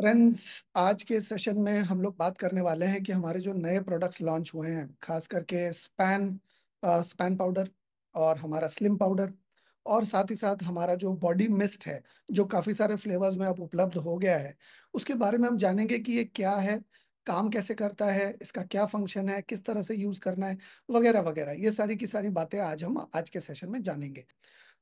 friends आज के session में हम लोग बात करने वाले हैं कि हमारे जो नए प्रोडक्ट्स लॉन्च हुए हैं खास करके स्पैन स्पैन पाउडर और हमारा स्लिम पाउडर और साथ ही साथ हमारा जो बॉडी मिस्ट है जो काफ़ी सारे फ्लेवर्स में अब उपलब्ध हो गया है उसके बारे में हम जानेंगे कि ये क्या है काम कैसे करता है इसका क्या फंक्शन है किस तरह से यूज़ करना है वगैरह वगैरह ये सारी की सारी बातें आज हम आज के सेशन में जानेंगे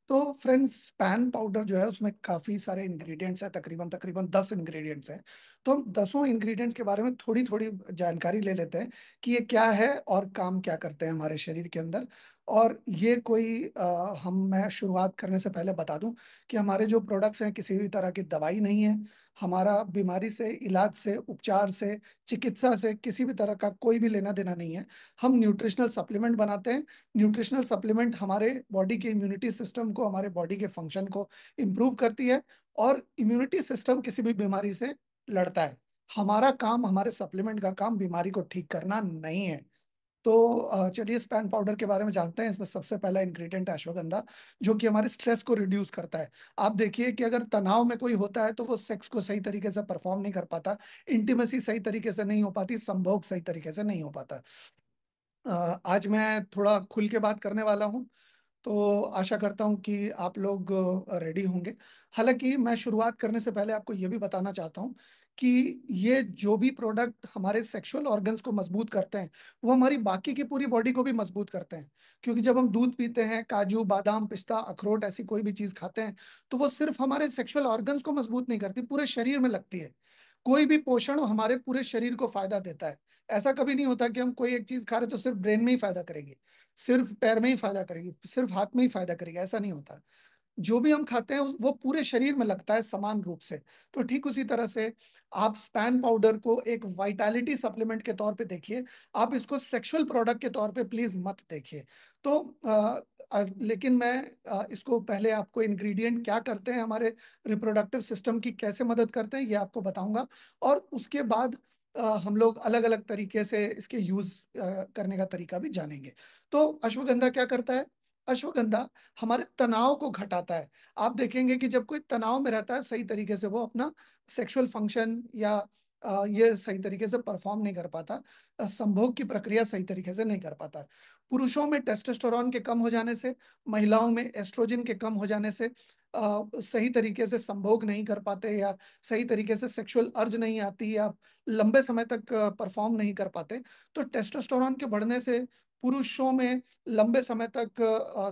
तो फ्रेंड्स पैन पाउडर जो है उसमें काफ़ी सारे इंग्रेडिएंट्स हैं तकरीबन तकरीबन दस इंग्रेडिएंट्स हैं तो हम दसों इंग्रेडिएंट्स के बारे में थोड़ी थोड़ी जानकारी ले लेते हैं कि ये क्या है और काम क्या करते हैं हमारे शरीर के अंदर और ये कोई आ, हम मैं शुरुआत करने से पहले बता दूं कि हमारे जो प्रोडक्ट्स हैं किसी भी तरह की दवाई नहीं है हमारा बीमारी से इलाज से उपचार से चिकित्सा से किसी भी तरह का कोई भी लेना देना नहीं है हम न्यूट्रिशनल सप्लीमेंट बनाते हैं न्यूट्रिशनल सप्लीमेंट हमारे बॉडी के इम्यूनिटी सिस्टम को हमारे बॉडी के फंक्शन को इम्प्रूव करती है और इम्यूनिटी सिस्टम किसी भी बीमारी से लड़ता है हमारा काम हमारे सप्लीमेंट का काम बीमारी को ठीक करना नहीं है तो चलिए स्पैन पाउडर के बारे में जानते हैं इसमें सबसे पहला इंग्रेडिएंट अश्वगंधा जो कि हमारे स्ट्रेस को रिड्यूस करता है आप देखिए कि अगर तनाव में कोई होता है तो वो सेक्स को सही तरीके से परफॉर्म नहीं कर पाता इंटीमेसी सही तरीके से नहीं हो पाती संभोग सही तरीके से नहीं हो पाता आज मैं थोड़ा खुल के बात करने वाला हूँ तो आशा करता हूँ कि आप लोग रेडी होंगे हालांकि मैं शुरुआत करने से पहले आपको ये भी बताना चाहता हूँ कि ये जो भी प्रोडक्ट हमारे सेक्सुअल ऑर्गन्स को मजबूत करते हैं वो हमारी बाकी की पूरी बॉडी को भी मजबूत करते हैं क्योंकि जब हम दूध पीते हैं काजू बादाम पिस्ता अखरोट ऐसी कोई भी चीज़ खाते हैं तो वो सिर्फ हमारे सेक्सुअल ऑर्गन्स को मजबूत नहीं करती पूरे शरीर में लगती है कोई भी पोषण हमारे पूरे शरीर को फायदा देता है ऐसा कभी नहीं होता कि हम कोई एक चीज़ खा रहे तो सिर्फ ब्रेन में ही फायदा करेगी सिर्फ पैर में ही फायदा करेगी सिर्फ हाथ में ही फायदा करेगी ऐसा नहीं होता जो भी हम खाते हैं वो पूरे शरीर में लगता है समान रूप से तो ठीक उसी तरह से आप स्पैन पाउडर को एक वाइटालिटी सप्लीमेंट के तौर पे देखिए आप इसको सेक्सुअल प्रोडक्ट के तौर पे प्लीज मत देखिए तो आ, आ, लेकिन मैं आ, इसको पहले आपको इंग्रेडिएंट क्या करते हैं हमारे रिप्रोडक्टिव सिस्टम की कैसे मदद करते हैं ये आपको बताऊंगा और उसके बाद हम लोग अलग अलग तरीके से इसके यूज करने का तरीका भी जानेंगे तो अश्वगंधा क्या करता है अश्वगंधा हमारे तनाव को घटाता है आप देखेंगे कि जब कोई तनाव में रहता है सही तरीके से वो अपना सेक्सुअल फंक्शन या ये सही तरीके से परफॉर्म नहीं कर पाता संभोग की प्रक्रिया सही तरीके से नहीं कर पाता पुरुषों में टेस्टोस्टेरोन के कम हो जाने से महिलाओं में एस्ट्रोजन के कम हो जाने से आ, सही तरीके से संभोग नहीं कर पाते या सही तरीके से सेक्सुअल अर्ज नहीं आती या लंबे समय तक परफॉर्म नहीं कर पाते तो टेस्टोस्टेरोन के बढ़ने से पुरुषों में लंबे समय तक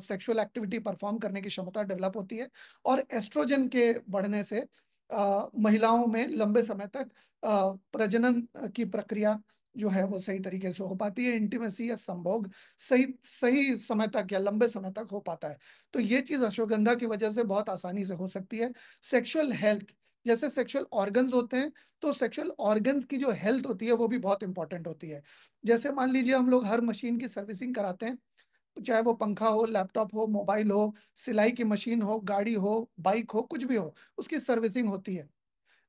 सेक्सुअल एक्टिविटी परफॉर्म करने की क्षमता डेवलप होती है और एस्ट्रोजन के बढ़ने से आ, महिलाओं में लंबे समय तक आ, प्रजनन की प्रक्रिया जो है वो सही तरीके से हो पाती है इंटीमेसी या संभोग सही सही समय तक या लंबे समय तक हो पाता है तो ये चीज अश्वगंधा की वजह से बहुत आसानी से हो सकती है सेक्सुअल हेल्थ जैसे सेक्सुअल ऑर्गन्स होते हैं तो सेक्सुअल ऑर्गन्स की जो हेल्थ होती है वो भी बहुत इंपॉर्टेंट होती है जैसे मान लीजिए हम लोग हर मशीन की सर्विसिंग कराते हैं चाहे वो पंखा हो लैपटॉप हो मोबाइल हो सिलाई की मशीन हो गाड़ी हो बाइक हो कुछ भी हो उसकी सर्विसिंग होती है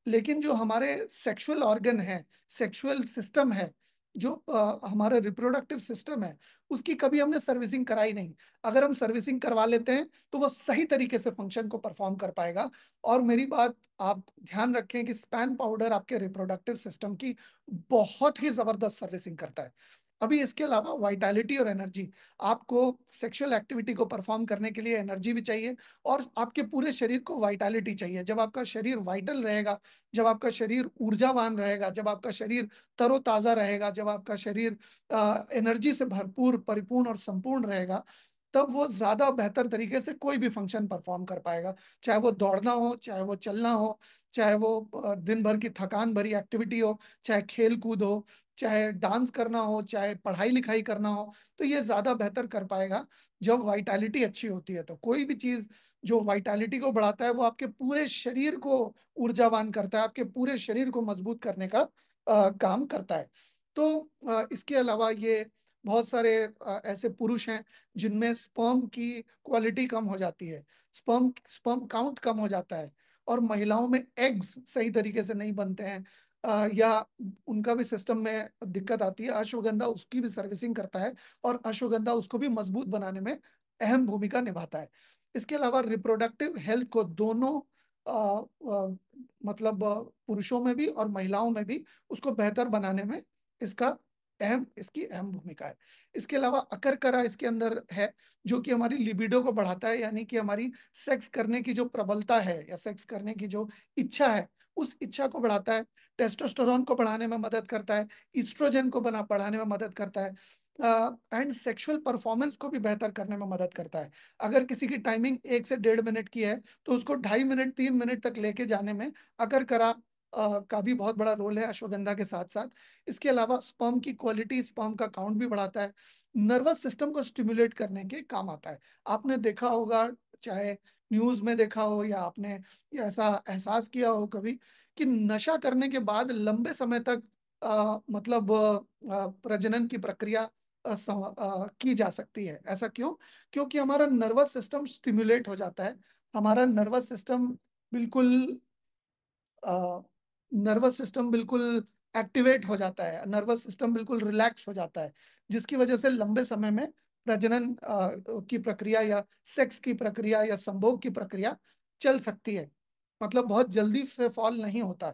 लेकिन जो हमारे सेक्सुअल ऑर्गन है सेक्सुअल सिस्टम है जो आ, हमारा रिप्रोडक्टिव सिस्टम है उसकी कभी हमने सर्विसिंग कराई नहीं अगर हम सर्विसिंग करवा लेते हैं तो वो सही तरीके से फंक्शन को परफॉर्म कर पाएगा और मेरी बात आप ध्यान रखें कि स्पैन पाउडर आपके रिप्रोडक्टिव सिस्टम की बहुत ही जबरदस्त सर्विसिंग करता है अभी इसके अलावा वाइटैलिटी और एनर्जी आपको सेक्सुअल एक्टिविटी को परफॉर्म करने के लिए एनर्जी भी चाहिए और आपके पूरे शरीर को वाइटैलिटी चाहिए जब आपका शरीर वाइटल रहेगा जब आपका शरीर ऊर्जावान रहेगा जब आपका शरीर तरोताज़ा रहेगा जब आपका शरीर एनर्जी से भरपूर परिपूर्ण और संपूर्ण रहेगा तब वो ज़्यादा बेहतर तरीके से कोई भी फंक्शन परफॉर्म कर पाएगा चाहे वो दौड़ना हो चाहे वो चलना हो चाहे वो दिन भर की थकान भरी एक्टिविटी हो चाहे खेल कूद हो चाहे डांस करना हो चाहे पढ़ाई लिखाई करना हो तो ये ज़्यादा बेहतर कर पाएगा जब वाइटैलिटी अच्छी होती है तो कोई भी चीज़ जो वाइटैलिटी को बढ़ाता है वो आपके पूरे शरीर को ऊर्जावान करता है आपके पूरे शरीर को मजबूत करने का आ, काम करता है तो आ, इसके अलावा ये बहुत सारे आ, ऐसे पुरुष हैं जिनमें स्पर्म की क्वालिटी कम हो जाती है स्पर्म स्पर्म काउंट कम हो जाता है और महिलाओं में एग्स सही तरीके से नहीं बनते हैं या उनका भी सिस्टम में दिक्कत आती है अश्वगंधा उसकी भी सर्विसिंग करता है और अश्वगंधा उसको भी मजबूत बनाने में अहम भूमिका निभाता है इसके अलावा रिप्रोडक्टिव हेल्थ को दोनों आ, आ, मतलब पुरुषों में भी और महिलाओं में भी उसको बेहतर बनाने में इसका अहम इसकी अहम भूमिका है इसके अलावा अकर करा इसके अंदर है जो कि हमारी लिबिडो को बढ़ाता है यानी कि हमारी सेक्स करने की जो प्रबलता है या सेक्स करने की जो इच्छा है उस इच्छा को बढ़ाता है टेस्टोस्टेरोन को बढ़ाने में मदद करता है इस्ट्रोजन को बना बढ़ाने में मदद करता है एंड सेक्सुअल परफॉर्मेंस को भी बेहतर करने में मदद करता है अगर किसी की टाइमिंग एक से डेढ़ मिनट की है तो उसको ढाई मिनट तीन मिनट तक लेके जाने में अगर करा Uh, का भी बहुत बड़ा रोल है अश्वगंधा के साथ साथ इसके अलावा स्पर्म की क्वालिटी स्पर्म का काउंट भी बढ़ाता है नर्वस सिस्टम को स्टिमुलेट करने के काम आता है आपने देखा होगा चाहे न्यूज में देखा हो या आपने ऐसा एहसास किया हो कभी कि नशा करने के बाद लंबे समय तक आ, मतलब आ, प्रजनन की प्रक्रिया आ, आ, की जा सकती है ऐसा क्यों क्योंकि हमारा नर्वस सिस्टम स्टिम्युलेट हो जाता है हमारा नर्वस सिस्टम बिल्कुल आ, नर्वस सिस्टम बिल्कुल एक्टिवेट हो जाता है नर्वस सिस्टम बिल्कुल रिलैक्स हो जाता है जिसकी वजह से लंबे समय में प्रजनन की प्रक्रिया या सेक्स की प्रक्रिया या संभोग की प्रक्रिया चल सकती है मतलब बहुत जल्दी से फॉल नहीं होता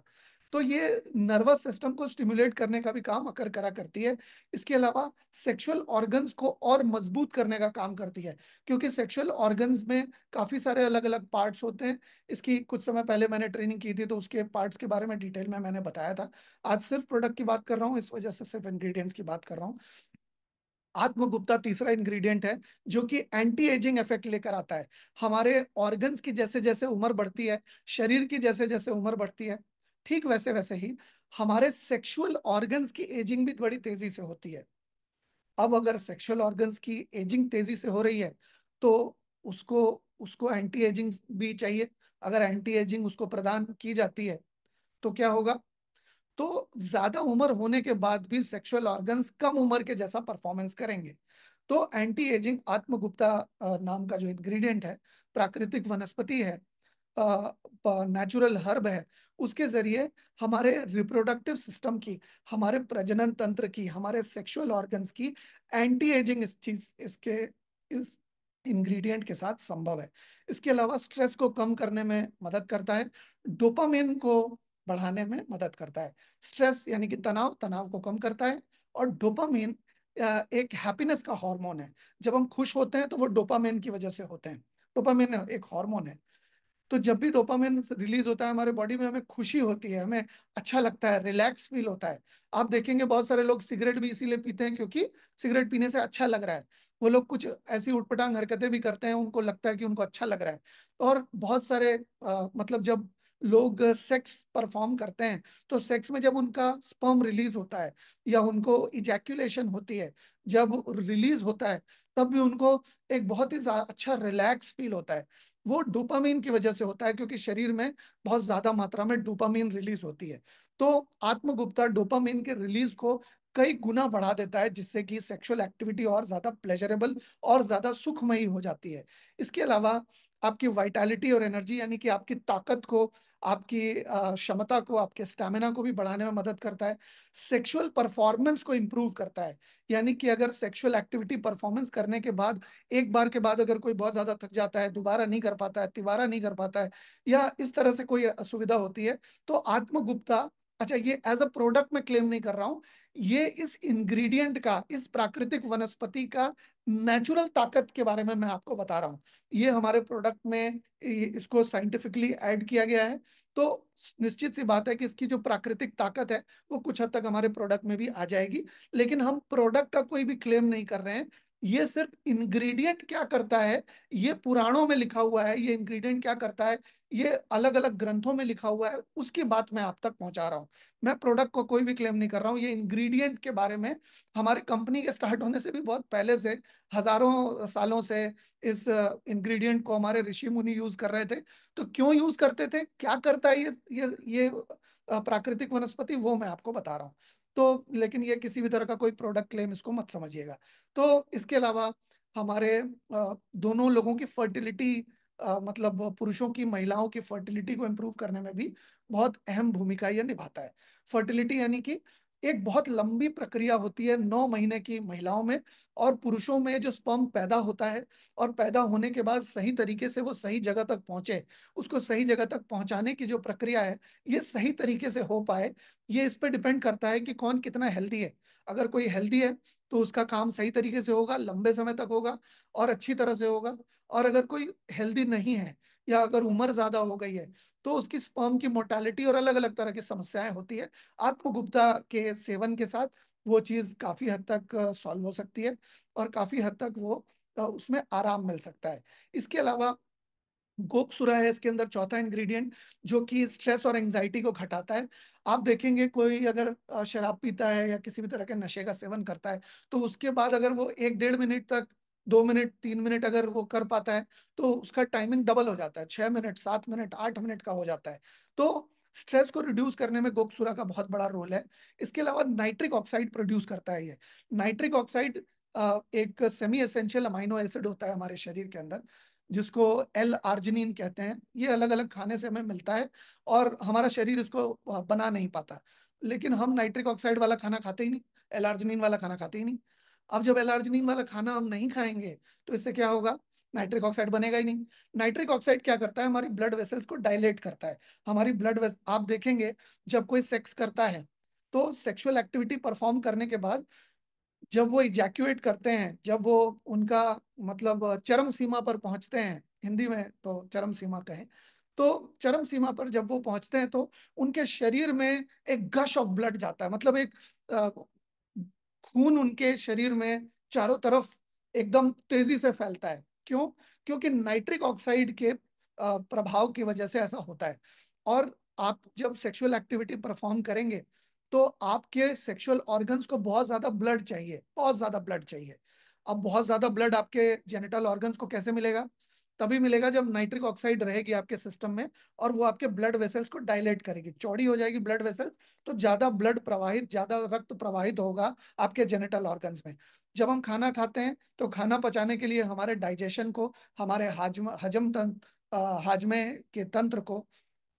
तो ये नर्वस सिस्टम को स्टिमुलेट करने का भी काम अकर करा करती है इसके अलावा सेक्सुअल ऑर्गन्स को और मजबूत करने का काम करती है क्योंकि सेक्सुअल ऑर्गन्स में काफ़ी सारे अलग अलग पार्ट्स होते हैं इसकी कुछ समय पहले मैंने ट्रेनिंग की थी तो उसके पार्ट्स के बारे में डिटेल में मैंने बताया था आज सिर्फ प्रोडक्ट की बात कर रहा हूँ इस वजह से सिर्फ इन्ग्रीडियंट्स की बात कर रहा हूँ आत्मगुप्ता तीसरा इंग्रेडिएंट है जो कि एंटी एजिंग इफेक्ट लेकर आता है हमारे ऑर्गन्स की जैसे जैसे उम्र बढ़ती है शरीर की जैसे जैसे उम्र बढ़ती है ठीक वैसे वैसे ही हमारे सेक्सुअल ऑर्गन्स की एजिंग भी बड़ी तेजी से होती है अब अगर सेक्सुअल ऑर्गन्स की एजिंग तेजी से हो रही है तो उसको उसको एंटी एजिंग भी चाहिए अगर एंटी एजिंग उसको प्रदान की जाती है तो क्या होगा तो ज्यादा उम्र होने के बाद भी सेक्सुअल ऑर्गन्स कम उम्र के जैसा परफॉर्मेंस करेंगे तो एंटी एजिंग आत्मगुप्ता नाम का जो इंग्रेडिएंट है प्राकृतिक वनस्पति है नेचुरल हर्ब है उसके जरिए हमारे रिप्रोडक्टिव सिस्टम की हमारे प्रजनन तंत्र की हमारे सेक्सुअल ऑर्गन्स की एंटी एजिंग इस चीज इसके इस इंग्रेडिएंट के साथ संभव है इसके अलावा स्ट्रेस को कम करने में मदद करता है डोपामिन को बढ़ाने में मदद करता है स्ट्रेस यानी कि तनाव तनाव को कम करता है और डोपामीन एक हैप्पीनेस का हार्मोन है जब हम खुश होते हैं तो वो डोपामीन की वजह से होते हैं डोपामीन एक हार्मोन है तो जब भी डोपामिन रिलीज होता है हमारे बॉडी में हमें खुशी होती है हमें अच्छा लगता है रिलैक्स फील होता है आप देखेंगे बहुत सारे लोग सिगरेट भी इसीलिए पीते हैं क्योंकि सिगरेट पीने से अच्छा लग रहा है वो लोग कुछ ऐसी उठपटांग हरकतें भी करते हैं उनको लगता है कि उनको अच्छा लग रहा है और बहुत सारे आ, मतलब जब लोग सेक्स परफॉर्म करते हैं तो सेक्स में जब उनका स्पर्म रिलीज होता है या उनको इजैक्यूलेशन होती है जब रिलीज होता है तब भी उनको एक बहुत ही अच्छा रिलैक्स फील होता है वो डोपामीन की वजह से होता है क्योंकि शरीर में बहुत ज्यादा मात्रा में डोपामीन रिलीज होती है तो आत्मगुप्ता डोपामीन के रिलीज को कई गुना बढ़ा देता है जिससे कि सेक्सुअल एक्टिविटी और ज्यादा प्लेजरेबल और ज्यादा सुखमयी हो जाती है इसके अलावा आपकी वाइटालिटी और एनर्जी यानी कि आपकी ताकत को आपकी क्षमता को आपके स्टेमिना को भी बढ़ाने में मदद करता है सेक्सुअल परफॉर्मेंस को इम्प्रूव करता है यानी कि अगर सेक्सुअल एक्टिविटी परफॉर्मेंस करने के बाद एक बार के बाद अगर कोई बहुत ज़्यादा थक जाता है दोबारा नहीं कर पाता है तिवारा नहीं कर पाता है या इस तरह से कोई असुविधा होती है तो आत्मगुप्ता अच्छा ये एज अ प्रोडक्ट में क्लेम नहीं कर रहा हूँ ये इस इंग्रेडिएंट का इस प्राकृतिक वनस्पति का नेचुरल ताकत के बारे में मैं आपको बता रहा हूँ ये हमारे प्रोडक्ट में इसको साइंटिफिकली ऐड किया गया है तो निश्चित सी बात है कि इसकी जो प्राकृतिक ताकत है वो कुछ हद तक हमारे प्रोडक्ट में भी आ जाएगी लेकिन हम प्रोडक्ट का कोई भी क्लेम नहीं कर रहे हैं ये सिर्फ इंग्रेडिएंट क्या करता है ये पुराणों में लिखा हुआ है ये इंग्रेडिएंट क्या करता है ये अलग अलग ग्रंथों में लिखा हुआ है उसकी बात मैं आप तक पहुंचा रहा हूँ मैं प्रोडक्ट को कोई भी क्लेम नहीं कर रहा हूँ ये इंग्रेडिएंट के बारे में हमारे कंपनी के स्टार्ट होने से भी बहुत पहले से हजारों सालों से इस इंग्रीडियंट को हमारे ऋषि मुनि यूज कर रहे थे तो क्यों यूज करते थे क्या करता है ये ये ये प्राकृतिक वनस्पति वो मैं आपको बता रहा हूँ तो लेकिन ये किसी भी तरह का कोई प्रोडक्ट क्लेम इसको मत समझिएगा तो इसके अलावा हमारे दोनों लोगों की फर्टिलिटी मतलब पुरुषों की महिलाओं की फर्टिलिटी को इम्प्रूव करने में भी बहुत अहम भूमिका यह निभाता है फर्टिलिटी यानी कि एक बहुत लंबी प्रक्रिया होती है नौ महीने की महिलाओं में और पुरुषों में जो स्पर्म पैदा होता है और पैदा होने के बाद सही तरीके से वो सही जगह तक पहुंचे उसको सही जगह तक पहुंचाने की जो प्रक्रिया है ये सही तरीके से हो पाए ये इस पर डिपेंड करता है कि कौन कितना हेल्दी है अगर कोई हेल्दी है तो उसका काम सही तरीके से होगा लंबे समय तक होगा और अच्छी तरह से होगा और अगर कोई हेल्दी नहीं है या अगर उम्र ज्यादा हो गई है तो उसकी स्पर्म की मोर्टेलिटी और अलग अलग तरह की समस्याएं होती है आत्मगुप्ता के सेवन के साथ वो चीज काफी हद तक सॉल्व हो सकती है और काफी हद तक वो उसमें आराम मिल सकता है इसके अलावा गोकसुरा है इसके अंदर चौथा इंग्रेडिएंट जो कि स्ट्रेस और एंजाइटी को घटाता है आप देखेंगे कोई अगर शराब पीता है या किसी भी तरह के नशे का सेवन करता है तो उसके बाद अगर वो एक डेढ़ मिनट तक दो मिनट तीन मिनट अगर वो कर पाता है तो उसका टाइमिंग डबल हो जाता है छह मिनट सात मिनट आठ मिनट का हो जाता है तो स्ट्रेस को रिड्यूस करने में गोकसुरा का बहुत बड़ा रोल है इसके अलावा नाइट्रिक ऑक्साइड प्रोड्यूस करता है ये नाइट्रिक ऑक्साइड एक सेमी एसेंशियल अमाइनो एसिड होता है हमारे शरीर के अंदर जिसको एल आर्जिनिन कहते हैं ये अलग अलग खाने से हमें मिलता है और हमारा शरीर इसको बना नहीं पाता लेकिन हम नाइट्रिक ऑक्साइड वाला खाना खाते ही नहीं एल आर्जिनिन वाला खाना खाते ही नहीं अब जब एलार्जनिन वाला खाना हम नहीं खाएंगे तो इससे क्या होगा नाइट्रिक ऑक्साइड बनेगा ही नहीं नाइट्रिक ऑक्साइड क्या करता है हमारी ब्लड वेसल्स को डायलेट करता है हमारी ब्लड वेस आप देखेंगे जब कोई सेक्स करता है तो सेक्सुअल एक्टिविटी परफॉर्म करने के बाद जब वो इजैक्यूएट करते हैं जब वो उनका मतलब चरम सीमा पर पहुंचते हैं हिंदी में तो चरम सीमा कहें तो चरम सीमा पर जब वो पहुंचते हैं तो उनके शरीर में एक गश ऑफ ब्लड जाता है मतलब एक खून उनके शरीर में चारों तरफ एकदम तेजी से फैलता है क्यों क्योंकि नाइट्रिक ऑक्साइड के प्रभाव की वजह से ऐसा होता है और आप जब सेक्सुअल एक्टिविटी परफॉर्म करेंगे तो आपके सेक्सुअल ऑर्गन्स को बहुत ज़्यादा ब्लड चाहिए बहुत ज़्यादा ब्लड चाहिए अब बहुत ज़्यादा ब्लड आपके जेनिटल ऑर्गन्स को कैसे मिलेगा तभी मिलेगा जब नाइट्रिक ऑक्साइड रहेगी आपके सिस्टम में और वो आपके ब्लड वेसल्स को डायलेट करेगी चौड़ी हो जाएगी ब्लड वेसल्स तो ज्यादा ब्लड प्रवाहित ज्यादा रक्त प्रवाहित होगा आपके जेनेटल ऑर्गन में जब हम खाना खाते हैं तो खाना पचाने के लिए हमारे डाइजेशन को हमारे हाजम हजम तंत्र हाजमे के तंत्र को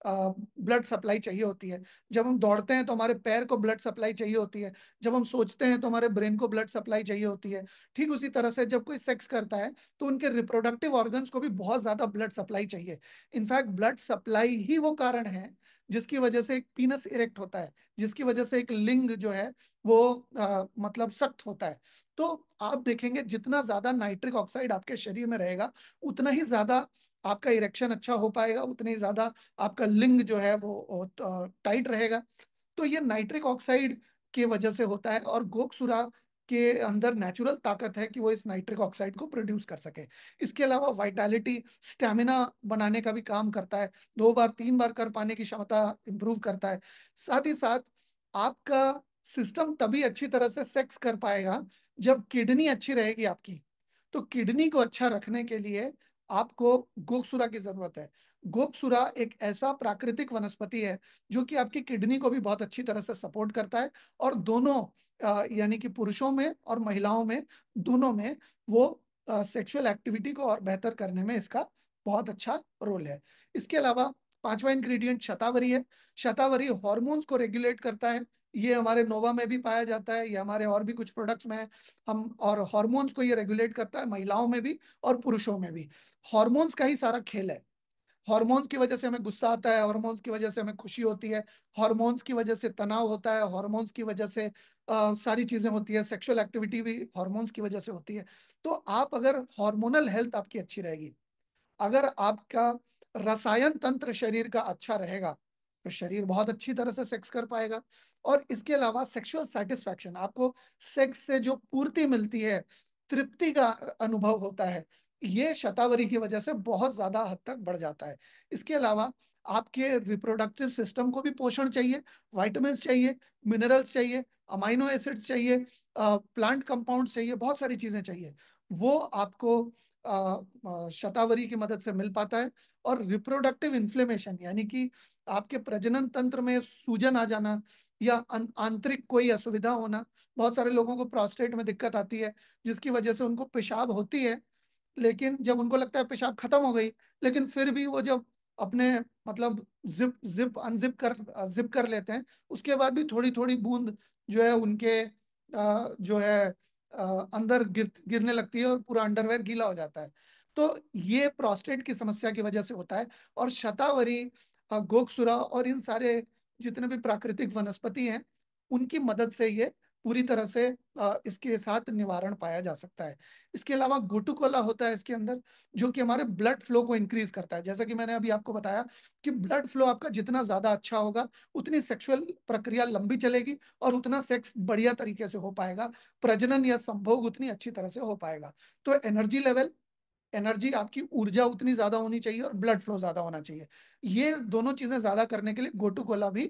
ब्लड सप्लाई चाहिए होती है जब हम दौड़ते हैं तो हमारे पैर को ब्लड सप्लाई चाहिए होती है जब हम सोचते हैं तो हमारे ब्रेन को ब्लड सप्लाई चाहिए होती है ठीक उसी तरह से जब कोई सेक्स करता है तो उनके रिप्रोडक्टिव ऑर्गन्स को भी बहुत ज़्यादा ब्लड सप्लाई चाहिए इनफैक्ट ब्लड सप्लाई ही वो कारण है जिसकी वजह से एक पीनस इरेक्ट होता है जिसकी वजह से एक लिंग जो है वो आ, मतलब सख्त होता है तो आप देखेंगे जितना ज़्यादा नाइट्रिक ऑक्साइड आपके शरीर में रहेगा उतना ही ज़्यादा आपका इरेक्शन अच्छा हो पाएगा उतने ज़्यादा आपका लिंग जो है वो टाइट रहेगा तो ये नाइट्रिक ऑक्साइड के वजह से होता है और गोकसुरा के अंदर नेचुरल ताकत है कि वो इस नाइट्रिक ऑक्साइड को प्रोड्यूस कर सके इसके अलावा वाइटालिटी स्टेमिना बनाने का भी काम करता है दो बार तीन बार कर पाने की क्षमता इम्प्रूव करता है साथ ही साथ आपका सिस्टम तभी अच्छी तरह से सेक्स कर पाएगा जब किडनी अच्छी रहेगी आपकी तो किडनी को अच्छा रखने के लिए आपको गोकसुरा की जरूरत है गोकसुरा एक ऐसा प्राकृतिक वनस्पति है जो कि आपकी किडनी को भी बहुत अच्छी तरह से सपोर्ट करता है और दोनों यानी कि पुरुषों में और महिलाओं में दोनों में वो सेक्सुअल एक्टिविटी को और बेहतर करने में इसका बहुत अच्छा रोल है इसके अलावा पांचवा इंग्रेडिएंट शतावरी है शतावरी हॉर्मोन्स को रेगुलेट करता है ये हमारे नोवा में भी पाया जाता है ये हमारे और भी कुछ प्रोडक्ट्स में हम और हॉर्मोन्स को ये रेगुलेट करता है महिलाओं में भी और पुरुषों में भी हॉर्मोन्स का ही सारा खेल है हॉर्मोन्स की वजह से हमें गुस्सा आता है हॉर्मोन्स की वजह से हमें खुशी होती है हॉर्मोन्स की वजह से तनाव होता है हॉर्मोन्स की वजह से आ, सारी चीजें होती है सेक्सुअल एक्टिविटी भी हॉर्मोन्स की वजह से होती है तो आप अगर हॉर्मोनल हेल्थ आपकी अच्छी रहेगी अगर आपका रसायन तंत्र शरीर का अच्छा रहेगा तो शरीर बहुत अच्छी तरह से सेक्स कर पाएगा और इसके अलावा सेक्सुअल सेटिस्फेक्शन आपको सेक्स से जो पूर्ति मिलती है तृप्ति का अनुभव होता है ये शतावरी की वजह से बहुत ज्यादा हद तक बढ़ जाता है इसके अलावा आपके रिप्रोडक्टिव सिस्टम को भी पोषण चाहिए वाइटमिन चाहिए मिनरल्स चाहिए अमाइनो एसिड्स चाहिए प्लांट कंपाउंड चाहिए बहुत सारी चीजें चाहिए वो आपको शतावरी की मदद से मिल पाता है और रिप्रोडक्टिव इन्फ्लेमेशन यानी कि आपके प्रजनन तंत्र में सूजन आ जाना या अं-, आंतरिक कोई असुविधा होना बहुत सारे लोगों को प्रोस्टेट में दिक्कत आती है जिसकी वजह से उनको पेशाब होती है लेकिन जब उनको लगता है पेशाब खत्म हो गई लेकिन फिर भी वो जब अपने मतलब जिप जिप अनजिप कर जिप कर लेते हैं उसके बाद भी थोड़ी थोड़ी बूंद जो है उनके जो है अंदर गिर गिरने लगती है और पूरा अंडरवेयर गीला हो जाता है तो ये प्रोस्टेट की समस्या की वजह से होता है और शतावरी गोकसुरा और इन सारे जितने भी प्राकृतिक वनस्पति हैं उनकी मदद से ये पूरी तरह से इसके साथ निवारण पाया जा सकता है इसके अलावा गोटुकोला होता है इसके अंदर जो कि हमारे ब्लड फ्लो को इंक्रीज करता है जैसा कि मैंने अभी आपको बताया कि ब्लड फ्लो आपका जितना ज्यादा अच्छा होगा उतनी सेक्सुअल प्रक्रिया लंबी चलेगी और उतना सेक्स बढ़िया तरीके से हो पाएगा प्रजनन या संभोग उतनी अच्छी तरह से हो पाएगा तो एनर्जी लेवल एनर्जी आपकी ऊर्जा उतनी ज्यादा होनी चाहिए और ब्लड फ्लो ज्यादा होना चाहिए ये दोनों चीजें ज्यादा करने के लिए गोटू भी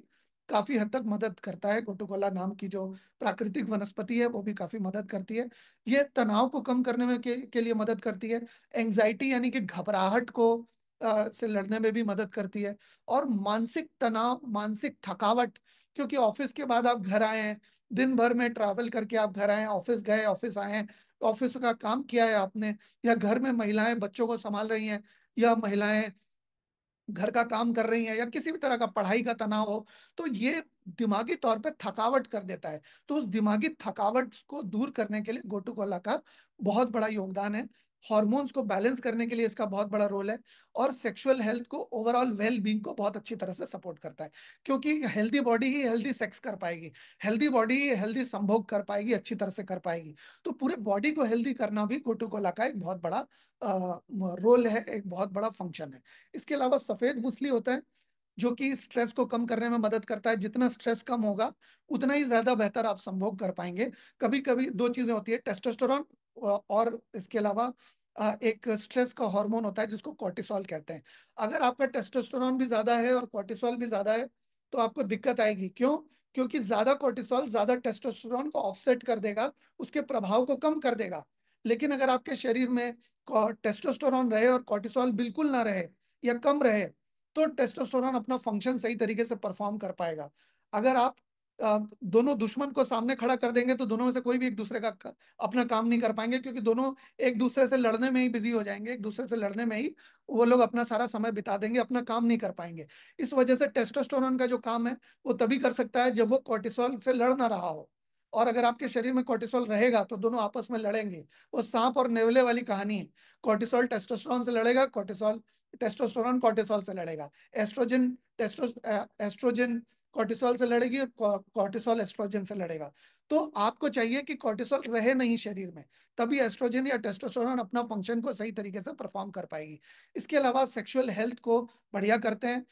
काफी हद तक मदद करता है गोटूकोला नाम की जो प्राकृतिक वनस्पति है वो भी काफी मदद करती है ये तनाव को कम करने में के, के लिए मदद करती है एंग्जाइटी यानी कि घबराहट को आ, से लड़ने में भी मदद करती है और मानसिक तनाव मानसिक थकावट क्योंकि ऑफिस के बाद आप घर आए हैं दिन भर में ट्रैवल करके आप घर आए ऑफिस गए ऑफिस आए ऑफिस का काम किया है आपने या घर में महिलाएं बच्चों को संभाल रही हैं या महिलाएं घर का काम कर रही हैं या किसी भी तरह का पढ़ाई का तनाव हो तो ये दिमागी तौर पर थकावट कर देता है तो उस दिमागी थकावट को दूर करने के लिए गोटू कोला का बहुत बड़ा योगदान है हॉर्मोन्स को बैलेंस करने के लिए इसका बहुत बड़ा रोल है और सेक्सुअल हेल्थ को ओवरऑल वेल बींग को बहुत अच्छी तरह से सपोर्ट करता है क्योंकि हेल्दी बॉडी ही हेल्दी सेक्स कर पाएगी हेल्दी बॉडी ही हेल्दी संभोग कर पाएगी अच्छी तरह से कर पाएगी तो पूरे बॉडी को हेल्दी करना भी कोटोकोला का एक बहुत बड़ा आ, रोल है एक बहुत बड़ा फंक्शन है इसके अलावा सफेद मुसली होता है जो कि स्ट्रेस को कम करने में मदद करता है जितना स्ट्रेस कम होगा उतना ही ज्यादा बेहतर आप संभोग कर पाएंगे कभी कभी दो चीजें होती है टेस्टोस्टेरोन और इसके अलावा एक स्ट्रेस का हार्मोन होता है जिसको कोर्टिसोल कहते हैं अगर आपका टेस्टोस्टेरोन भी ज्यादा है और कोर्टिसोल भी ज्यादा है तो आपको दिक्कत आएगी क्यों क्योंकि ज्यादा कोर्टिसोल ज्यादा टेस्टोस्टेरोन को ऑफसेट कर देगा उसके प्रभाव को कम कर देगा लेकिन अगर आपके शरीर में टेस्टोस्टेरोन रहे और कोर्टिसोल बिल्कुल ना रहे या कम रहे तो टेस्टोस्टेरोन अपना फंक्शन सही तरीके से परफॉर्म कर पाएगा अगर आप दोनों दुश्मन को सामने खड़ा कर देंगे तो दोनों में से कोई भी एक दूसरे का अपना काम नहीं कर पाएंगे क्योंकि दोनों एक दूसरे से लड़ने में ही बिजी हो जाएंगे एक दूसरे से लड़ने में ही वो लोग अपना सारा समय बिता देंगे अपना काम नहीं कर पाएंगे इस वजह से टेस्टोस्टेरोन का जो काम है वो तभी कर सकता है जब वो कॉर्टिसोल से लड़ ना रहा हो और अगर आपके शरीर में कॉर्टिसोल रहेगा तो दोनों आपस में लड़ेंगे वो सांप और नेवले वाली कहानी है कॉर्टिसोल टेस्टोस्टेरोन से लड़ेगा कॉर्टिसोल टेस्टोस्टेरोन कॉर्टिसोल से लड़ेगा एस्ट्रोजन टेस्टो एस्ट्रोजन कॉर्टिसोल से लड़ेगी और कॉर्टिसोल एस्ट्रोजन से लड़ेगा तो आपको चाहिए कि कॉर्टिसोल रहे नहीं शरीर में तभी एस्ट्रोजन या टेस्टोस्टेरोन अपना फंक्शन को सही तरीके से परफॉर्म कर पाएगी इसके अलावा सेक्सुअल हेल्थ को बढ़िया करते हैं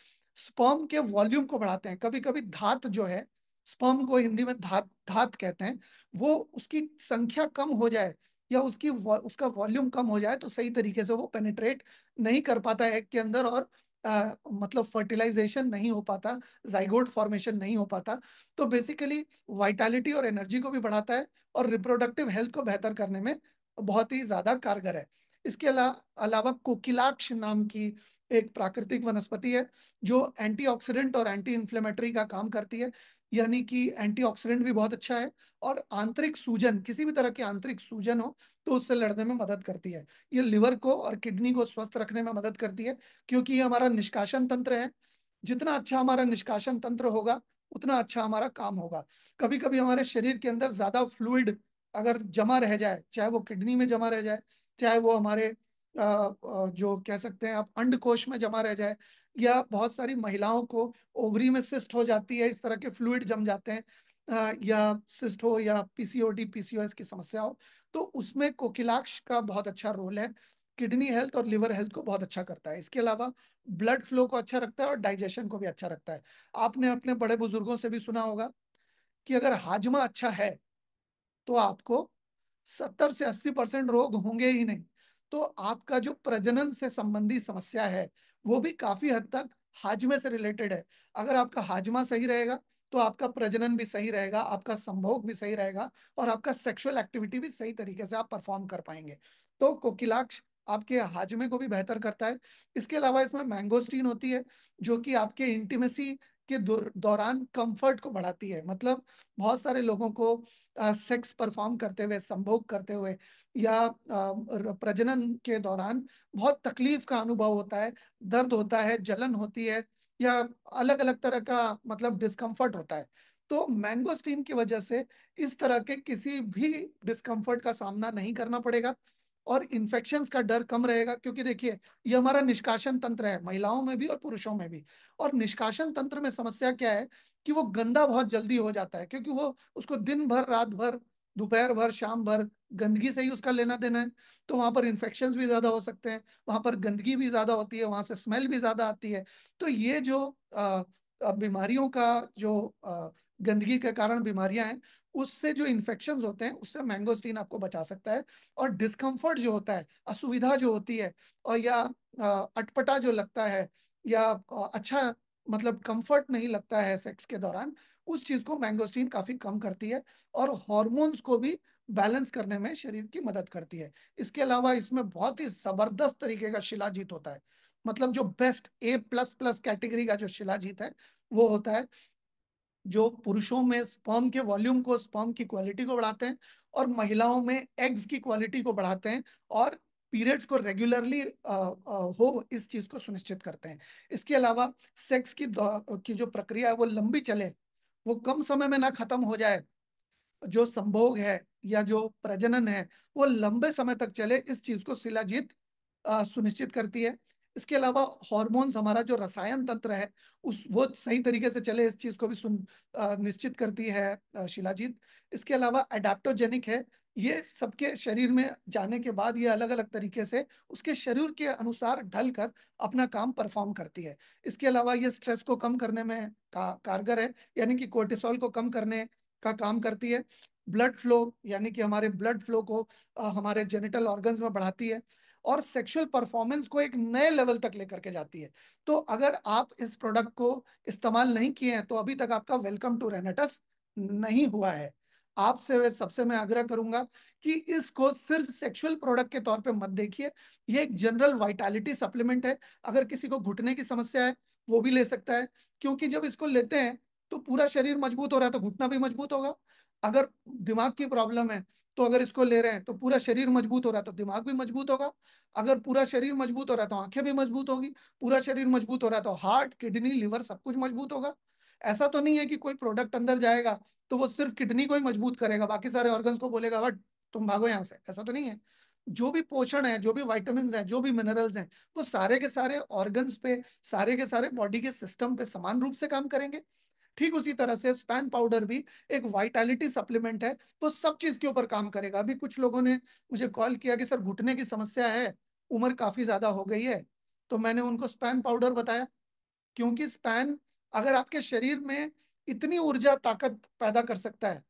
स्पर्म के वॉल्यूम को बढ़ाते हैं कभी कभी धात जो है स्पर्म को हिंदी में धात धात कहते हैं वो उसकी संख्या कम हो जाए या उसकी उसका वॉल्यूम कम हो जाए तो सही तरीके से वो पेनिट्रेट नहीं कर पाता है एग के अंदर और मतलब फर्टिलाइजेशन नहीं हो पाता जाइगोड फॉर्मेशन नहीं हो पाता तो बेसिकली वाइटालिटी और एनर्जी को भी बढ़ाता है और रिप्रोडक्टिव हेल्थ को बेहतर करने में बहुत ही ज़्यादा कारगर है इसके अला, अलावा कोकिलाक्ष नाम की एक प्राकृतिक वनस्पति है जो एंटीऑक्सीडेंट और एंटी इन्फ्लेमेटरी का काम करती है यानी कि एंटीऑक्सीडेंट भी बहुत अच्छा है और आंतरिक सूजन किसी भी तरह की आंतरिक सूजन हो तो उससे लड़ने में मदद करती है ये लिवर को और किडनी को स्वस्थ रखने में मदद करती है क्योंकि ये हमारा निष्कासन तंत्र है जितना अच्छा हमारा निष्कासन तंत्र होगा उतना अच्छा हमारा काम होगा कभी कभी हमारे शरीर के अंदर ज्यादा फ्लूइड अगर जमा रह जाए चाहे वो किडनी में जमा रह जाए चाहे वो हमारे जो कह सकते हैं आप अंडकोश में जमा रह जाए या बहुत सारी महिलाओं को ओवरी में सिस्ट हो जाती है इस तरह के फ्लूड जम जाते हैं या सिस्ट हो या पीसीओडी पीसीओएस की समस्या हो तो उसमें कोकिलाक्ष का बहुत अच्छा रोल है किडनी हेल्थ और लिवर हेल्थ को बहुत अच्छा करता है इसके अलावा ब्लड फ्लो को अच्छा रखता है और डाइजेशन को भी अच्छा रखता है आपने अपने बड़े बुजुर्गों से भी सुना होगा कि अगर हाजमा अच्छा है तो आपको सत्तर से अस्सी परसेंट रोग होंगे ही नहीं तो आपका जो प्रजनन से संबंधी समस्या है वो भी काफी हद तक हाजमे से रिलेटेड है अगर आपका हाजमा सही रहेगा तो आपका प्रजनन भी सही रहेगा आपका संभोग भी सही रहेगा और आपका सेक्सुअल एक्टिविटी भी सही तरीके से आप परफॉर्म कर पाएंगे तो कोकिलाक्ष आपके हाजमे को भी बेहतर करता है इसके अलावा इसमें मैंगोस्टीन होती है जो कि आपके इंटीमेसी के दौरान कंफर्ट को बढ़ाती है मतलब बहुत सारे लोगों को सेक्स परफॉर्म करते हुए संभोग करते हुए या प्रजनन के दौरान बहुत तकलीफ का अनुभव होता है दर्द होता है जलन होती है या अलग अलग तरह का मतलब डिस्कम्फर्ट होता है तो मैंगो स्टीम की वजह से इस तरह के किसी भी डिस्कम्फर्ट का सामना नहीं करना पड़ेगा और इन्फेक्शन का डर कम रहेगा क्योंकि देखिए ये हमारा निष्कासन तंत्र है महिलाओं में भी और पुरुषों में भी और निष्कासन तंत्र में समस्या क्या है कि वो गंदा बहुत जल्दी हो जाता है क्योंकि वो उसको दिन भर रात भर दोपहर भर शाम भर गंदगी से ही उसका लेना देना है तो वहां पर इन्फेक्शन भी ज्यादा हो सकते हैं वहां पर गंदगी भी ज्यादा होती है वहां से स्मेल भी ज्यादा आती है तो ये जो बीमारियों का जो गंदगी के कारण बीमारियां हैं उससे जो इन्फेक्शन होते हैं उससे मैंगोस्टीन आपको बचा सकता है और डिस्कम्फर्ट जो होता है असुविधा जो होती है और या अटपटा जो लगता है या अच्छा मतलब कंफर्ट नहीं लगता है सेक्स के दौरान उस चीज को मैंगोस्टीन काफी कम करती है और हॉर्मोन्स को भी बैलेंस करने में शरीर की मदद करती है इसके अलावा इसमें बहुत ही जबरदस्त तरीके का शिलाजीत होता है मतलब जो best A plus plus category का जो शिलाजीत है वो होता है जो पुरुषों में स्पर्म के वॉल्यूम को स्पर्म की क्वालिटी को बढ़ाते हैं और महिलाओं में एग्स की क्वालिटी को बढ़ाते हैं और पीरियड्स को रेगुलरली हो इस चीज को सुनिश्चित करते हैं इसके अलावा सेक्स की की जो प्रक्रिया है वो लंबी चले वो कम समय में ना खत्म हो जाए जो संभोग है या जो प्रजनन है वो लंबे समय तक चले इस चीज को शिलाजीत सुनिश्चित करती है इसके अलावा हॉर्मोन्स हमारा जो रसायन तंत्र है उस वो सही तरीके से चले इस चीज़ को भी सुन निश्चित करती है शिलाजीत इसके अलावा एडाप्टोजेनिक है ये सबके शरीर में जाने के बाद ये अलग अलग तरीके से उसके शरीर के अनुसार ढल कर अपना काम परफॉर्म करती है इसके अलावा ये स्ट्रेस को कम करने में का, कारगर है यानी कि कोर्टिसोल को कम करने का काम करती है ब्लड फ्लो यानी कि हमारे ब्लड फ्लो को आ, हमारे जेनिटल ऑर्गन्स में बढ़ाती है और सेक्सुअल परफॉर्मेंस को एक नए लेवल तक लेकर के जाती है तो अगर आप इस प्रोडक्ट को इस्तेमाल नहीं किए हैं तो अभी तक आपका वेलकम टू रेनेटस नहीं हुआ है आपसे सबसे मैं आग्रह करूंगा कि इसको सिर्फ सेक्सुअल प्रोडक्ट के तौर पे मत देखिए ये एक जनरल वाइटालिटी सप्लीमेंट है अगर किसी को घुटने की समस्या है वो भी ले सकता है क्योंकि जब इसको लेते हैं तो पूरा शरीर मजबूत हो रहा है तो घुटना भी मजबूत होगा अगर दिमाग की प्रॉब्लम है तो अगर इसको ले रहे हैं तो पूरा शरीर मजबूत हो रहा है तो दिमाग भी मजबूत होगा अगर पूरा शरीर मजबूत हो रहा है तो आंखें भी मजबूत होगी पूरा शरीर मजबूत हो रहा है तो हार्ट किडनी लिवर सब कुछ मजबूत होगा ऐसा तो नहीं है कि कोई प्रोडक्ट अंदर जाएगा तो वो सिर्फ किडनी को ही मजबूत करेगा बाकी सारे ऑर्गन को बोलेगा बट तुम भागो यहाँ से ऐसा तो नहीं है जो भी पोषण है जो भी वाइटामिन है जो भी मिनरल्स हैं वो सारे के सारे ऑर्गन्स पे सारे के सारे बॉडी के सिस्टम पे समान रूप से काम करेंगे ठीक उसी तरह से स्पैन पाउडर भी एक वाइटैलिटी सप्लीमेंट है तो सब चीज के ऊपर काम करेगा अभी कुछ लोगों ने मुझे कॉल किया कि सर घुटने की समस्या है उम्र काफी ज्यादा हो गई है तो मैंने उनको स्पैन पाउडर बताया क्योंकि स्पैन अगर आपके शरीर में इतनी ऊर्जा ताकत पैदा कर सकता है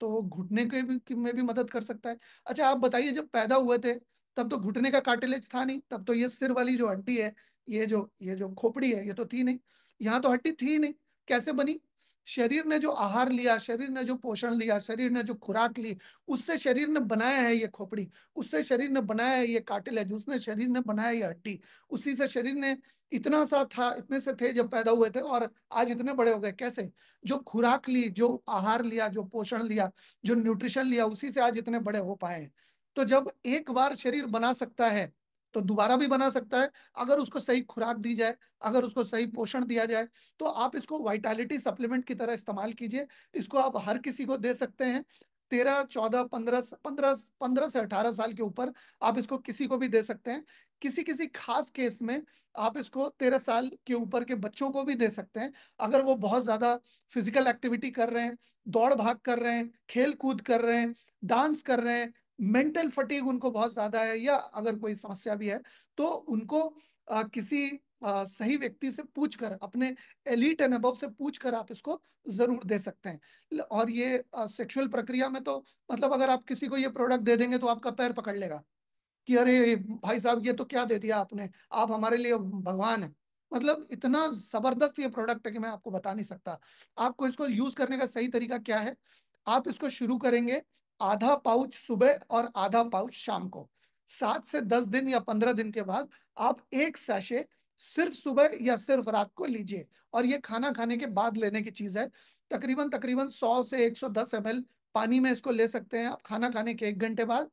तो वो घुटने के भी में भी मदद कर सकता है अच्छा आप बताइए जब पैदा हुए थे तब तो घुटने का कार्टिलेज था नहीं तब तो ये सिर वाली जो हड्डी है ये जो ये जो खोपड़ी है ये तो थी नहीं यहाँ तो हड्डी थी नहीं कैसे बनी शरीर ने जो आहार लिया शरीर ने जो पोषण लिया शरीर ने जो खुराक ली उससे शरीर ने बनाया है ये खोपड़ी उससे शरीर ने बनाया है ये है जिसने शरीर ने बनाया ये हड्डी उसी से शरीर ने इतना सा था इतने से थे जब पैदा हुए थे और आज इतने बड़े हो गए कैसे जो खुराक ली जो आहार लिया जो पोषण लिया जो न्यूट्रिशन लिया उसी से आज इतने बड़े हो पाए हैं तो जब एक बार शरीर बना सकता है तो दोबारा भी बना सकता है अगर उसको सही खुराक दी जाए अगर उसको सही पोषण दिया जाए तो आप इसको वाइटालिटी सप्लीमेंट की तरह इस्तेमाल कीजिए इसको आप हर किसी को दे सकते हैं तेरह चौदह पंद्रह पंद्रह पंद्रह से अठारह साल के ऊपर आप इसको किसी को भी दे सकते हैं किसी किसी खास केस में आप इसको तेरह साल के ऊपर के बच्चों को भी दे सकते हैं अगर वो बहुत ज़्यादा फिजिकल एक्टिविटी कर रहे हैं दौड़ भाग कर रहे हैं खेल कूद कर रहे हैं डांस कर रहे हैं मेंटल फटीग उनको बहुत ज्यादा है या अगर कोई समस्या भी है तो उनको आ, किसी आ, सही व्यक्ति से पूछ कर अपने एलिट एंड अबव से पूछ कर आप इसको जरूर दे सकते हैं और ये सेक्सुअल प्रक्रिया में तो मतलब अगर आप किसी को ये प्रोडक्ट दे देंगे तो आपका पैर पकड़ लेगा कि अरे भाई साहब ये तो क्या दे दिया आपने आप हमारे लिए भगवान है मतलब इतना जबरदस्त ये प्रोडक्ट है कि मैं आपको बता नहीं सकता आपको इसको यूज करने का सही तरीका क्या है आप इसको शुरू करेंगे आधा पाउच सुबह और आधा पाउच शाम को सात से दस दिन या पंद्रह दिन के बाद आप एक सैशे सिर्फ सुबह या सिर्फ रात को लीजिए और ये खाना खाने के बाद लेने की चीज है तकरीबन तकरीबन 100 से 110 ml पानी में इसको ले सकते हैं आप खाना खाने के एक घंटे बाद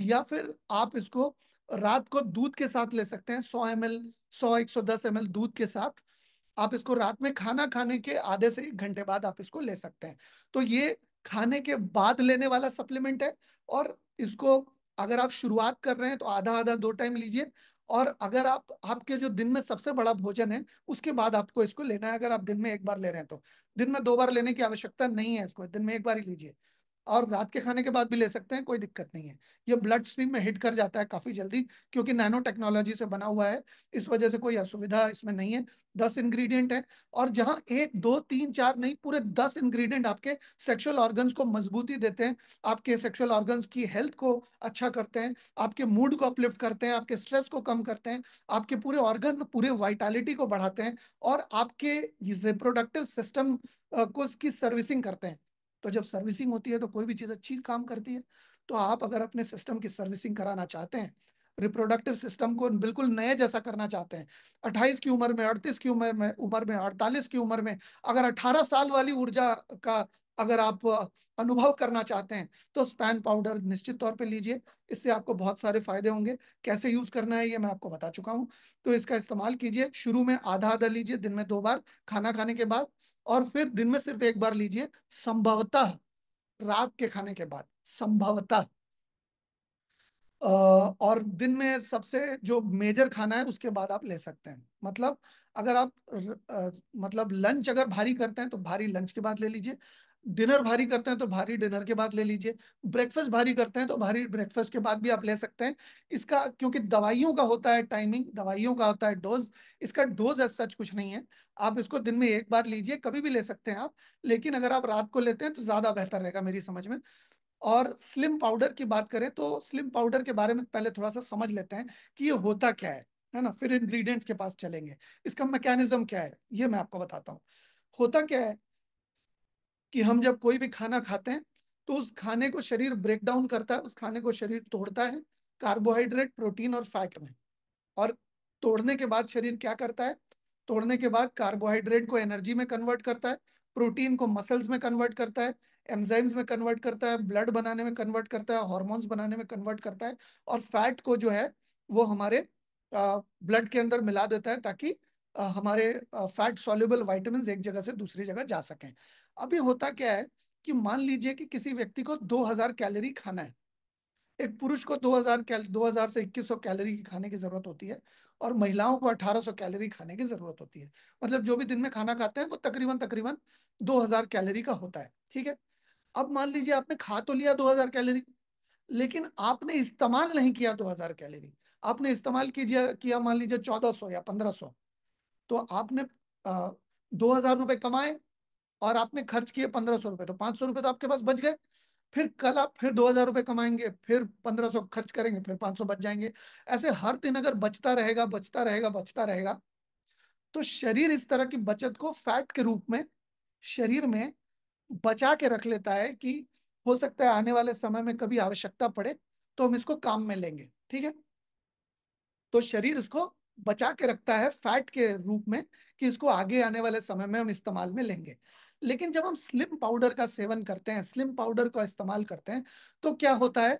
या फिर आप इसको रात को दूध के साथ ले सकते हैं 100 एम 100 110 एक दूध के साथ आप इसको रात में खाना खाने के आधे से एक घंटे बाद आप इसको ले सकते हैं तो ये खाने के बाद लेने वाला सप्लीमेंट है और इसको अगर आप शुरुआत कर रहे हैं तो आधा आधा दो टाइम लीजिए और अगर आप आपके जो दिन में सबसे बड़ा भोजन है उसके बाद आपको इसको लेना है अगर आप दिन में एक बार ले रहे हैं तो दिन में दो बार लेने की आवश्यकता नहीं है इसको दिन में एक बार ही लीजिए और रात के खाने के बाद भी ले सकते हैं कोई दिक्कत नहीं है ये ब्लड स्ट्रीम में हिट कर जाता है काफी जल्दी क्योंकि नैनो टेक्नोलॉजी से बना हुआ है इस वजह से कोई असुविधा इसमें नहीं है दस इंग्रेडिएंट है और जहां एक दो तीन चार नहीं पूरे दस इंग्रेडिएंट आपके सेक्सुअल ऑर्गन्स को मजबूती देते हैं आपके सेक्सुअल ऑर्गन्स की हेल्थ को अच्छा करते हैं आपके मूड को अपलिफ्ट करते हैं आपके स्ट्रेस को कम करते हैं आपके पूरे ऑर्गन पूरे वाइटालिटी को बढ़ाते हैं और आपके रिप्रोडक्टिव सिस्टम को इसकी सर्विसिंग करते हैं तो जब सर्विसिंग होती है तो कोई भी चीज़ अच्छी काम करती है तो आप अगर अपने सिस्टम की सर्विसिंग कराना चाहते हैं रिप्रोडक्टिव सिस्टम को बिल्कुल नए जैसा करना चाहते हैं 28 की उम्र में 38 की उम्र में उम्र में 48 की उम्र में अगर 18 साल वाली ऊर्जा का अगर आप अनुभव करना चाहते हैं तो स्पैन पाउडर निश्चित तौर पे लीजिए इससे आपको बहुत सारे फायदे होंगे कैसे यूज करना है ये मैं आपको बता चुका हूँ तो इसका इस्तेमाल कीजिए शुरू में आधा आधा लीजिए दिन में दो बार खाना खाने के बाद और फिर दिन में सिर्फ एक बार लीजिए संभवतः रात के खाने के बाद संभवतः और दिन में सबसे जो मेजर खाना है उसके बाद आप ले सकते हैं मतलब अगर आप मतलब लंच अगर भारी करते हैं तो भारी लंच के बाद ले लीजिए डिनर भारी करते हैं तो भारी डिनर के बाद ले लीजिए ब्रेकफास्ट भारी करते हैं तो भारी ब्रेकफास्ट के बाद भी आप ले सकते हैं इसका क्योंकि दवाइयों का होता है टाइमिंग दवाइयों का होता है डोज इसका डोज एज सच कुछ नहीं है आप इसको दिन में एक बार लीजिए कभी भी ले सकते हैं आप लेकिन अगर आप रात को लेते हैं तो ज़्यादा बेहतर रहेगा मेरी समझ में और स्लिम पाउडर की बात करें तो स्लिम पाउडर के बारे में पहले थोड़ा सा समझ लेते हैं कि ये होता क्या है है ना फिर इंग्रेडिएंट्स के पास चलेंगे इसका मैकेनिज्म क्या है ये मैं आपको बताता हूँ होता क्या है कि हम जब कोई भी खाना खाते हैं तो उस खाने को शरीर ब्रेक डाउन करता है उस खाने को शरीर तोड़ता है कार्बोहाइड्रेट प्रोटीन और फैट में और तोड़ने के बाद शरीर क्या करता है तोड़ने के बाद कार्बोहाइड्रेट को एनर्जी में कन्वर्ट करता है प्रोटीन को मसल्स में कन्वर्ट करता है एंजाइम्स में कन्वर्ट करता है ब्लड बनाने में कन्वर्ट करता है हॉर्मोन्स बनाने में कन्वर्ट करता है और फैट को जो है वो हमारे ब्लड के अंदर मिला देता है ताकि हमारे फैट सॉल्युबल वाइटामिन एक जगह से दूसरी जगह जा सकें अभी होता क्या है कि मान लीजिए कि किसी व्यक्ति को 2000 कैलोरी खाना है एक पुरुष को 2000 कैल 2000 से 2100 कैलोरी की खाने की जरूरत होती है और महिलाओं को 1800 कैलोरी खाने की जरूरत होती है मतलब जो भी दिन में खाना खाते हैं वो तकरीबन तकरीबन 2000 कैलोरी का होता है ठीक है अब मान लीजिए आपने खा तो लिया 2000 कैलोरी लेकिन आपने इस्तेमाल नहीं किया 2000 कैलोरी आपने इस्तेमाल कीजिए किया मान लीजिए 1400 या 1500 तो आपने दो हजार रुपए कमाए और आपने खर्च किए पंद्रह सौ रुपए तो पांच सौ रुपए तो आपके पास बच गए फिर कल आप फिर दो हजार रुपए कमाएंगे फिर पंद्रह सौ खर्च करेंगे फिर पांच सौ बच जाएंगे ऐसे हर दिन अगर बचता रहेगा बचता रहेगा बचता रहेगा तो शरीर इस तरह की बचत को फैट के रूप में शरीर में बचा के रख लेता है कि हो सकता है आने वाले समय में कभी आवश्यकता पड़े तो हम इसको काम में लेंगे ठीक है तो शरीर इसको बचा के रखता है फैट के रूप में कि इसको आगे आने वाले समय में हम इस्तेमाल में लेंगे लेकिन जब हम स्लिम पाउडर का सेवन करते हैं स्लिम पाउडर का इस्तेमाल करते हैं तो क्या होता है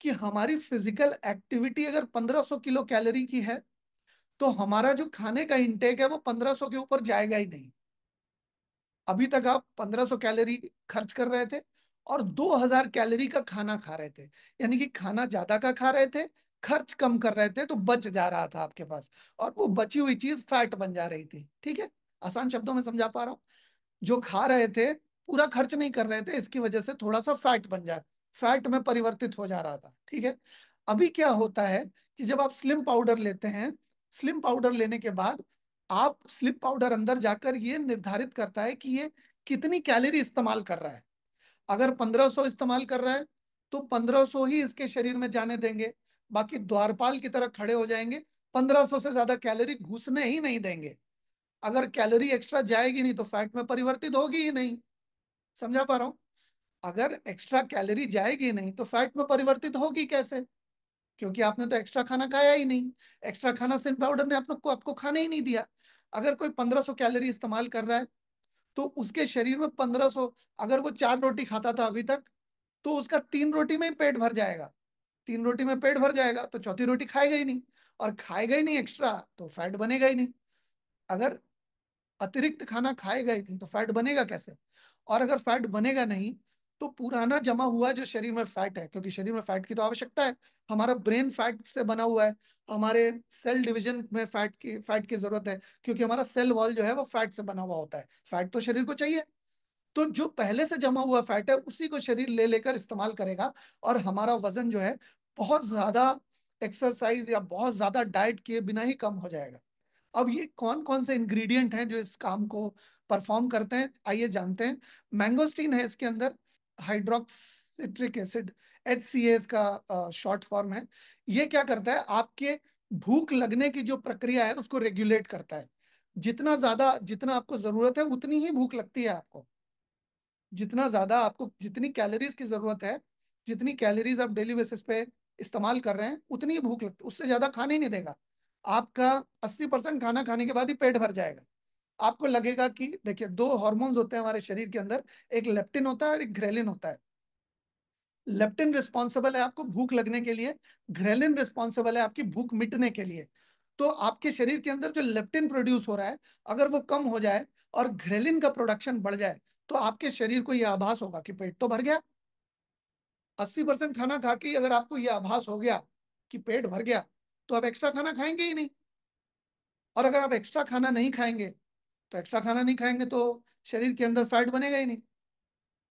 कि हमारी फिजिकल एक्टिविटी अगर 1500 किलो कैलोरी की है तो हमारा जो खाने का इंटेक है वो 1500 के ऊपर जाएगा ही नहीं अभी तक आप 1500 कैलोरी खर्च कर रहे थे और 2000 कैलोरी का खाना खा रहे थे यानी कि खाना ज्यादा का खा रहे थे खर्च कम कर रहे थे तो बच जा रहा था आपके पास और वो बची हुई चीज फैट बन जा रही थी ठीक है आसान शब्दों में समझा पा रहा हूँ जो खा रहे थे पूरा खर्च नहीं कर रहे थे इसकी वजह से थोड़ा सा फैट बन जा फैट में परिवर्तित हो जा रहा था ठीक है अभी क्या होता है कि जब आप स्लिम पाउडर लेते हैं स्लिम पाउडर लेने के बाद आप स्लिम पाउडर अंदर जाकर ये निर्धारित करता है कि ये कितनी कैलोरी इस्तेमाल कर रहा है अगर 1500 इस्तेमाल कर रहा है तो 1500 ही इसके शरीर में जाने देंगे बाकी द्वारपाल की तरह खड़े हो जाएंगे 1500 से ज्यादा कैलोरी घुसने ही नहीं देंगे अगर कैलोरी एक्स्ट्रा जाएगी नहीं तो फैट में परिवर्तित होगी ही नहीं समझा पा रहा हूं अगर एक्स्ट्रा कैलोरी जाएगी नहीं तो फैट में परिवर्तित होगी कैसे क्योंकि आपने तो एक्स्ट्रा खाना खाया ही नहीं एक्स्ट्रा खाना सिर्फ पाउडर ने आपको आपको खाने ही नहीं दिया अगर कोई 1500 कैलोरी इस्तेमाल कर रहा है तो उसके शरीर में 1500 अगर वो चार रोटी खाता था अभी तक तो उसका तीन रोटी में ही पेट भर जाएगा तीन रोटी में पेट भर जाएगा तो चौथी रोटी खाएगा ही नहीं और खाएगा ही नहीं एक्स्ट्रा तो फैट बनेगा ही नहीं अगर अतिरिक्त खाना खाएगा ही नहीं तो फैट बनेगा कैसे और अगर फैट बनेगा नहीं तो पुराना जमा हुआ जो शरीर में फैट है क्योंकि शरीर में फैट की तो आवश्यकता है हमारा ब्रेन फैट से बना हुआ है हमारे सेल डिवीजन में फैट की फैट की जरूरत है क्योंकि हमारा सेल वॉल जो है वो फैट से बना हुआ होता है फैट तो शरीर को चाहिए तो जो पहले से जमा हुआ फैट है उसी को शरीर ले लेकर इस्तेमाल करेगा और हमारा वजन जो है बहुत ज्यादा एक्सरसाइज या बहुत ज्यादा डाइट किए बिना ही कम हो जाएगा अब ये कौन कौन से इंग्रेडिएंट हैं जो इस काम को परफॉर्म करते हैं आइए जानते हैं मैंगोस्टीन है इसके अंदर hydroxycitric acid H C S का शॉर्ट फॉर्म है ये क्या करता है आपके भूख लगने की जो प्रक्रिया है उसको रेगुलेट करता है जितना ज्यादा जितना आपको जरूरत है उतनी ही भूख लगती है आपको जितना ज़्यादा आपको जितनी कैलोरीज की ज़रूरत है जितनी कैलोरीज आप डेली बेसिस पे इस्तेमाल कर रहे हैं उतनी भूख लगती उससे ज़्यादा खाने ही नहीं देगा आपका 80 परसेंट खाना खाने के बाद ही पेट भर जाएगा आपको लगेगा कि देखिए दो हॉर्मोन्स होते हैं हमारे शरीर के अंदर एक लेप्टिन होता है और एक ग्रेलिन होता है लेप्टिन रिस्पॉन्सिबल है आपको भूख लगने के लिए ग्रेलिन रिस्पॉन्सिबल है आपकी भूख मिटने के लिए तो आपके शरीर के अंदर जो लेप्टिन प्रोड्यूस हो रहा है अगर वो कम हो जाए और ग्रेलिन का प्रोडक्शन बढ़ जाए तो आपके शरीर को यह आभास होगा कि पेट तो भर गया अस्सी परसेंट खाना खा के अगर आपको यह आभास हो गया कि पेट भर गया तो आप एक्स्ट्रा खाना खाएंगे ही नहीं और अगर आप एक्स्ट्रा खाना नहीं खाएंगे तो एक्स्ट्रा खाना नहीं खाएंगे तो शरीर के अंदर फैट बनेगा ही नहीं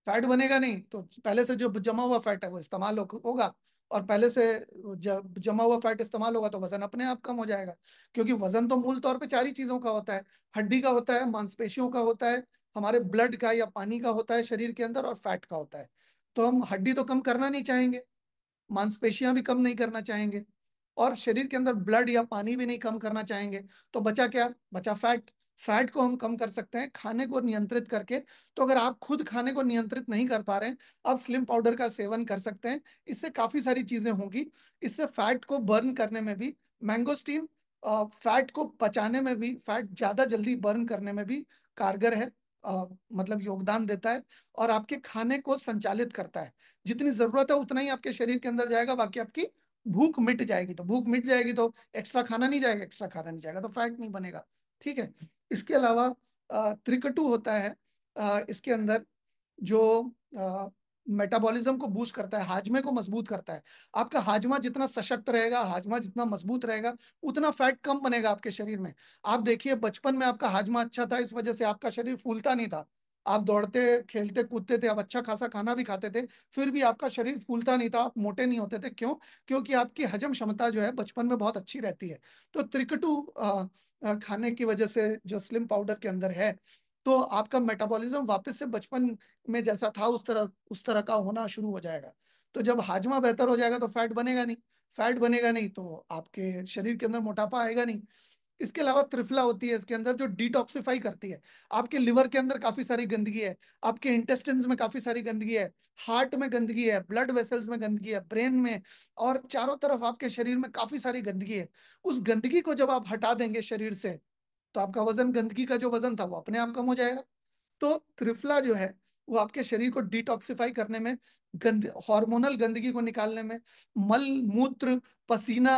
फैट बनेगा नहीं तो पहले से जो जमा हुआ फैट है वो इस्तेमाल होगा और पहले से जमा हुआ फैट इस्तेमाल होगा तो वजन अपने आप कम हो जाएगा क्योंकि वजन तो मूल तौर पर चार ही चीजों का होता है हड्डी का होता है मांसपेशियों का होता है हमारे ब्लड का या पानी का होता है शरीर के अंदर और फैट का होता है तो हम हड्डी तो कम करना नहीं चाहेंगे मांसपेशियां भी कम नहीं करना चाहेंगे और शरीर के अंदर ब्लड या पानी भी नहीं कम करना चाहेंगे तो बचा क्या बचा फैट फैट को हम कम कर सकते हैं खाने को नियंत्रित करके तो अगर आप खुद खाने को नियंत्रित नहीं कर पा रहे हैं आप स्लिम पाउडर का सेवन कर सकते हैं इससे काफी सारी चीजें होंगी इससे फैट को बर्न करने में भी मैंगोस्टीन फैट को पचाने में भी फैट ज्यादा जल्दी बर्न करने में भी कारगर है मतलब योगदान देता है और आपके खाने को संचालित करता है जितनी जरूरत है उतना ही आपके शरीर के अंदर जाएगा बाकी आपकी भूख मिट जाएगी तो भूख मिट जाएगी तो एक्स्ट्रा खाना नहीं जाएगा एक्स्ट्रा खाना नहीं जाएगा तो फैट नहीं बनेगा ठीक है इसके अलावा त्रिकटु होता है इसके अंदर जो मेटाबॉलिज्म को बूस्ट करता है हाजमे को मजबूत करता है आपका हाजमा जितना सशक्त रहेगा हाजमा जितना मजबूत रहेगा उतना फैट कम बनेगा आपके शरीर में आप देखिए बचपन में आपका हाजमा अच्छा था इस वजह से आपका शरीर फूलता नहीं था आप दौड़ते खेलते कूदते थे आप अच्छा खासा खाना भी खाते थे फिर भी आपका शरीर फूलता नहीं था आप मोटे नहीं होते थे क्यों क्योंकि आपकी हजम क्षमता जो है बचपन में बहुत अच्छी रहती है तो त्रिकटू खाने की वजह से जो स्लिम पाउडर के अंदर है तो आपका मेटाबॉलिज्म वापस से बचपन में जैसा था उस तरह उस तरह का होना शुरू हो जाएगा तो जब हाजमा बेहतर हो जाएगा तो फैट बनेगा नहीं फैट बनेगा नहीं तो आपके शरीर के अंदर मोटापा आएगा नहीं इसके अलावा त्रिफला होती है इसके अंदर जो डिटॉक्सिफाई करती है आपके लिवर के अंदर काफी सारी गंदगी है आपके इंटेस्टिन में काफी सारी गंदगी है हार्ट में गंदगी है ब्लड वेसल्स में गंदगी है ब्रेन में और चारों तरफ आपके शरीर में काफी सारी गंदगी है उस गंदगी को जब आप हटा देंगे शरीर से तो आपका वजन गंदगी का जो वजन था वो अपने आप कम हो जाएगा तो त्रिफला जो है वो आपके शरीर को डिटॉक्सिफाई करने में गंद हार्मोनल गंदगी को निकालने में मल मूत्र पसीना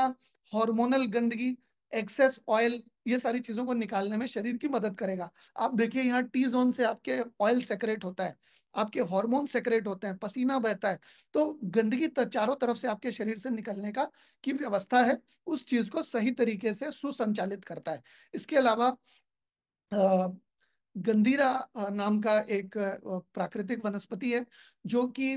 हार्मोनल गंदगी एक्सेस ऑयल ये सारी चीजों को निकालने में शरीर की मदद करेगा आप देखिए यहाँ टी जोन से आपके ऑयल सेक्रेट होता है आपके हॉर्मोन सेक्रेट होते हैं पसीना बहता है तो गंदगी चारों तरफ से आपके शरीर से निकलने का की व्यवस्था है उस चीज को सही तरीके से सुसंचालित करता है इसके अलावा गंदीरा नाम का एक प्राकृतिक वनस्पति है जो कि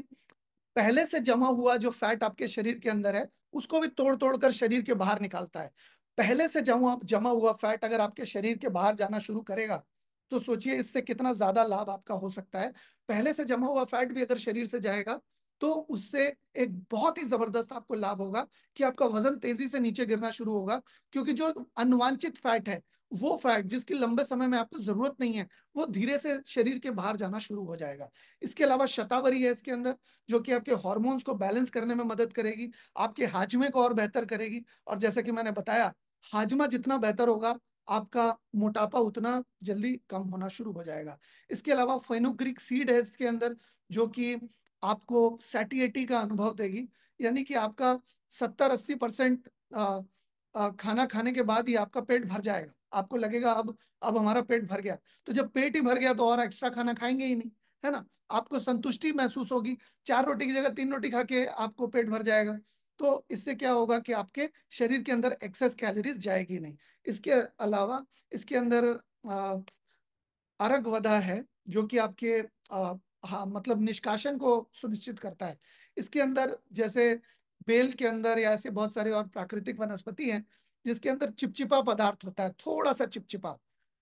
पहले से जमा हुआ जो फैट आपके शरीर के अंदर है उसको भी तोड़ तोड़ कर शरीर के बाहर निकालता है पहले से जमा जमा हुआ फैट अगर आपके शरीर के बाहर जाना शुरू करेगा तो सोचिए इससे कितना ज्यादा लाभ आपका हो सकता है पहले से जमा हुआ फैट भी अगर शरीर से जाएगा तो उससे एक बहुत ही जबरदस्त आपको लाभ होगा कि आपका वजन तेजी से नीचे गिरना शुरू होगा क्योंकि जो अनवांछित फैट है वो फैट जिसकी लंबे समय में आपको जरूरत नहीं है वो धीरे से शरीर के बाहर जाना शुरू हो जाएगा इसके अलावा शतावरी है इसके अंदर जो कि आपके हॉर्मोन्स को बैलेंस करने में मदद करेगी आपके हाजमे को और बेहतर करेगी और जैसे कि मैंने बताया हाजमा जितना बेहतर होगा आपका मोटापा उतना जल्दी कम होना शुरू हो जाएगा इसके अलावा फेनोग्रिक सीड है इसके अंदर जो कि आपको सैटिएटी का अनुभव देगी यानी कि आपका सत्तर अस्सी परसेंट खाना खाने के बाद ही आपका पेट भर जाएगा आपको लगेगा अब अब हमारा पेट भर गया तो जब पेट ही भर गया तो और एक्स्ट्रा खाना खाएंगे ही नहीं है ना आपको संतुष्टि महसूस होगी चार रोटी की जगह तीन रोटी खा के आपको पेट भर जाएगा तो इससे क्या होगा कि आपके शरीर के अंदर एक्सेस कैलोरीज जाएगी नहीं इसके अलावा इसके अंदर वधा है जो कि आपके आ, हाँ मतलब निष्कासन को सुनिश्चित करता है इसके अंदर जैसे बेल के अंदर या ऐसे बहुत सारे और प्राकृतिक वनस्पति हैं जिसके अंदर चिपचिपा पदार्थ होता है थोड़ा सा चिपचिपा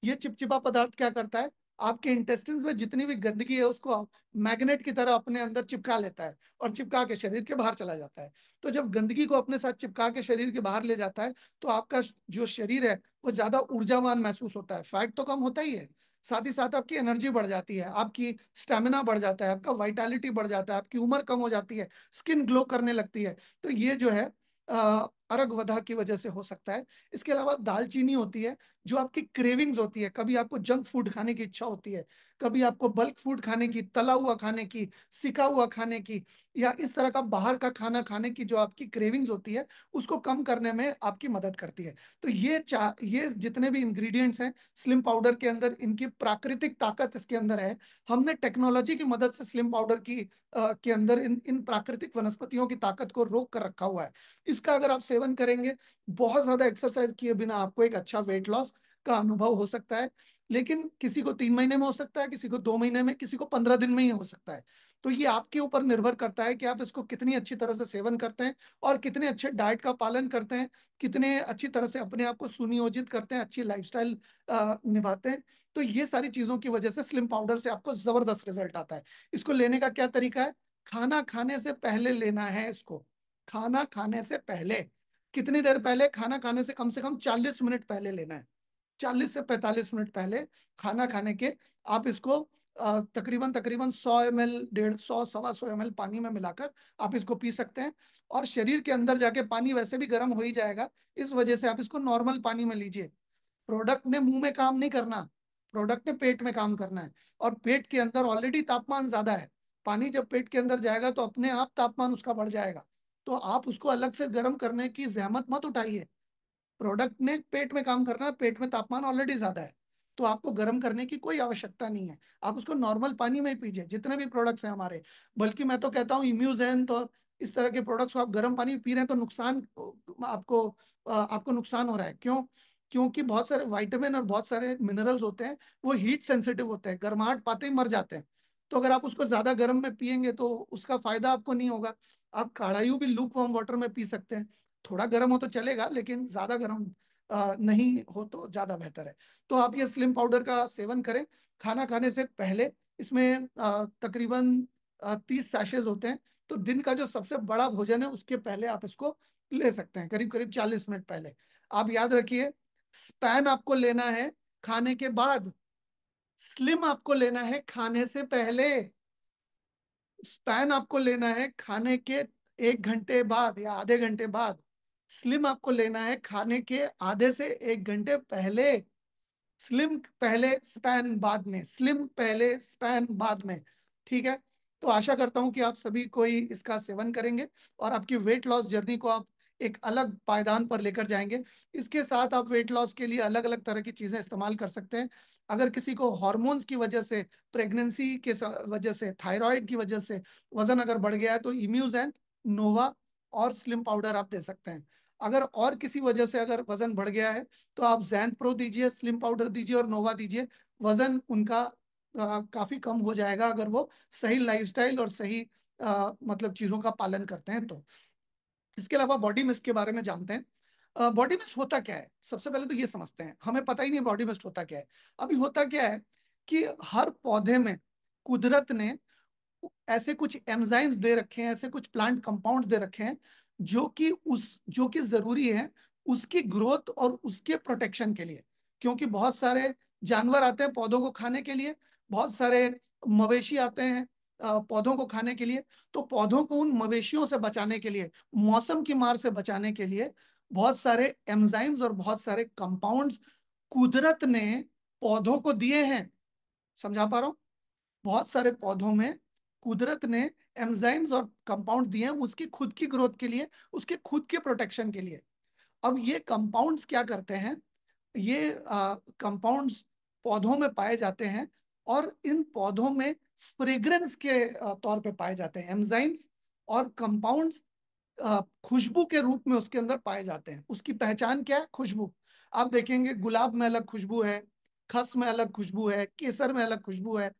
ये चिपचिपा पदार्थ क्या करता है आपके इंटेस्टिन में जितनी भी गंदगी है उसको मैग्नेट की तरह अपने अंदर चिपका लेता है और चिपका के शरीर के बाहर चला जाता है तो जब गंदगी को अपने साथ चिपका के शरीर के बाहर ले जाता है तो आपका जो शरीर है वो ज्यादा ऊर्जावान महसूस होता है फैट तो कम होता ही है साथ ही साथ आपकी एनर्जी बढ़ जाती है आपकी स्टेमिना बढ़ जाता है आपका वाइटालिटी बढ़ जाता है आपकी उम्र कम हो जाती है स्किन ग्लो करने लगती है तो ये जो है अः वधा की वजह से हो सकता है इसके अलावा दालचीनी होती है जो आपकी क्रेविंग्स होती है कभी आपको जंक फूड खाने की इच्छा होती है कभी आपको बल्क फूड खाने की तला हुआ खाने की सिका हुआ खाने की या इस तरह का बाहर का खाना खाने की जो आपकी क्रेविंग्स होती है उसको कम करने में आपकी मदद करती है तो ये चा ये जितने भी इंग्रेडिएंट्स हैं स्लिम पाउडर के अंदर इनकी प्राकृतिक ताकत इसके अंदर है हमने टेक्नोलॉजी की मदद से स्लिम पाउडर की आ, के अंदर इन इन प्राकृतिक वनस्पतियों की ताकत को रोक कर रखा हुआ है इसका अगर आप सेवन करेंगे बहुत ज्यादा एक्सरसाइज किए बिना आपको एक अच्छा वेट लॉस का अनुभव हो सकता है लेकिन किसी को तीन महीने में हो सकता है किसी को दो महीने में किसी को पंद्रह दिन में ही हो सकता है तो ये आपके ऊपर निर्भर करता है कि आप इसको कितनी अच्छी तरह से सेवन करते हैं और कितने अच्छे डाइट का पालन करते हैं कितने अच्छी तरह से अपने आप को सुनियोजित करते हैं अच्छी लाइफस्टाइल निभाते हैं तो ये सारी चीजों की वजह से स्लिम पाउडर से आपको जबरदस्त रिजल्ट आता है इसको लेने का क्या तरीका है खाना खाने से पहले लेना है इसको खाना खाने से पहले कितनी देर पहले खाना खाने से कम से कम चालीस मिनट पहले लेना है चालीस से पैंतालीस मिनट पहले खाना खाने के आप इसको तकरीबन तकरीबन 100 एम एल डेढ़ सौ सवा सौ एम पानी में मिलाकर आप इसको पी सकते हैं और शरीर के अंदर जाके पानी वैसे भी गर्म हो ही जाएगा इस वजह से आप इसको नॉर्मल पानी में लीजिए प्रोडक्ट ने मुंह में काम नहीं करना प्रोडक्ट ने पेट में काम करना है और पेट के अंदर ऑलरेडी तापमान ज्यादा है पानी जब पेट के अंदर जाएगा तो अपने आप तापमान उसका बढ़ जाएगा तो आप उसको अलग से गर्म करने की जहमत मत उठाइए प्रोडक्ट ने पेट में काम करना है पेट में तापमान ऑलरेडी ज्यादा है तो आपको गर्म करने की कोई आवश्यकता नहीं है आप उसको नॉर्मल पानी में ही पीजिए जितने भी प्रोडक्ट्स हैं हमारे बल्कि मैं तो कहता हूँ इम्यूजेन तो इस तरह के प्रोडक्ट्स को आप गर्म पानी पी रहे हैं तो नुकसान आपको आपको नुकसान हो रहा है क्यों क्योंकि बहुत सारे वाइटामिन और बहुत सारे मिनरल्स होते हैं वो हीट सेंसिटिव होते हैं गर्माहट पाते ही मर जाते हैं तो अगर आप उसको ज्यादा गर्म में पियेंगे तो उसका फायदा आपको नहीं होगा आप काढ़ाई भी लूप वार्म वाटर में पी सकते हैं थोड़ा गर्म हो तो चलेगा लेकिन ज्यादा गर्म नहीं हो तो ज्यादा बेहतर है तो आप ये स्लिम पाउडर का सेवन करें खाना खाने से पहले इसमें तकरीबन तीस सैशेज होते हैं तो दिन का जो सबसे बड़ा भोजन है उसके पहले आप इसको ले सकते हैं करीब करीब चालीस मिनट पहले आप याद रखिए स्पैन आपको लेना है खाने के बाद स्लिम आपको लेना है खाने से पहले स्पैन आपको लेना है खाने के एक घंटे बाद या आधे घंटे बाद स्लिम आपको लेना है खाने के आधे से एक घंटे पहले स्लिम पहले स्पैन बाद में स्लिम पहले स्पैन बाद में ठीक है तो आशा करता हूं कि आप सभी कोई इसका सेवन करेंगे और आपकी वेट लॉस जर्नी को आप एक अलग पायदान पर लेकर जाएंगे इसके साथ आप वेट लॉस के लिए अलग अलग तरह की चीज़ें इस्तेमाल कर सकते हैं अगर किसी को हॉर्मोन्स की वजह से प्रेगनेंसी के वजह से थायराइड की वजह से वजन अगर बढ़ गया है तो इम्यूज एंड नोवा और स्लिम पाउडर आप दे सकते हैं अगर और किसी वजह से अगर वजन बढ़ गया है तो आप जैन प्रो दीजिए स्लिम पाउडर दीजिए और नोवा दीजिए वजन उनका आ, काफी कम हो जाएगा अगर वो सही लाइफस्टाइल और सही आ, मतलब चीजों का पालन करते हैं तो इसके अलावा बॉडी मिस्ट के बारे में जानते हैं बॉडी मिस्ट होता क्या है सबसे पहले तो ये समझते हैं हमें पता ही नहीं बॉडी मिस्ट होता क्या है अभी होता क्या है कि हर पौधे में कुदरत ने ऐसे कुछ एमजाइम्स दे रखे हैं ऐसे कुछ प्लांट कंपाउंड दे रखे हैं जो कि उस जो कि जरूरी है उसकी ग्रोथ और उसके प्रोटेक्शन के लिए क्योंकि बहुत सारे जानवर आते हैं पौधों को खाने के लिए बहुत सारे मवेशी आते हैं पौधों को खाने के लिए तो पौधों को उन मवेशियों से बचाने के लिए मौसम की मार से बचाने के लिए बहुत सारे एमजाइम्स और बहुत सारे कंपाउंड्स कुदरत ने पौधों को दिए हैं समझा पा रहा हूं बहुत सारे पौधों में कुदरत ने एमजाइम्स और कंपाउंड दिए हैं उसकी खुद की ग्रोथ के लिए उसके खुद के प्रोटेक्शन के लिए अब ये कंपाउंड्स क्या करते हैं ये कंपाउंड्स पौधों में पाए जाते हैं और इन पौधों में फ्रेग्रेंस के तौर पे पाए जाते हैं एमजाइम्स और कंपाउंड्स खुशबू के रूप में उसके अंदर पाए जाते हैं उसकी पहचान क्या है खुशबू आप देखेंगे गुलाब में अलग खुशबू है खस में अलग खुशबू है केसर में अलग खुशबू है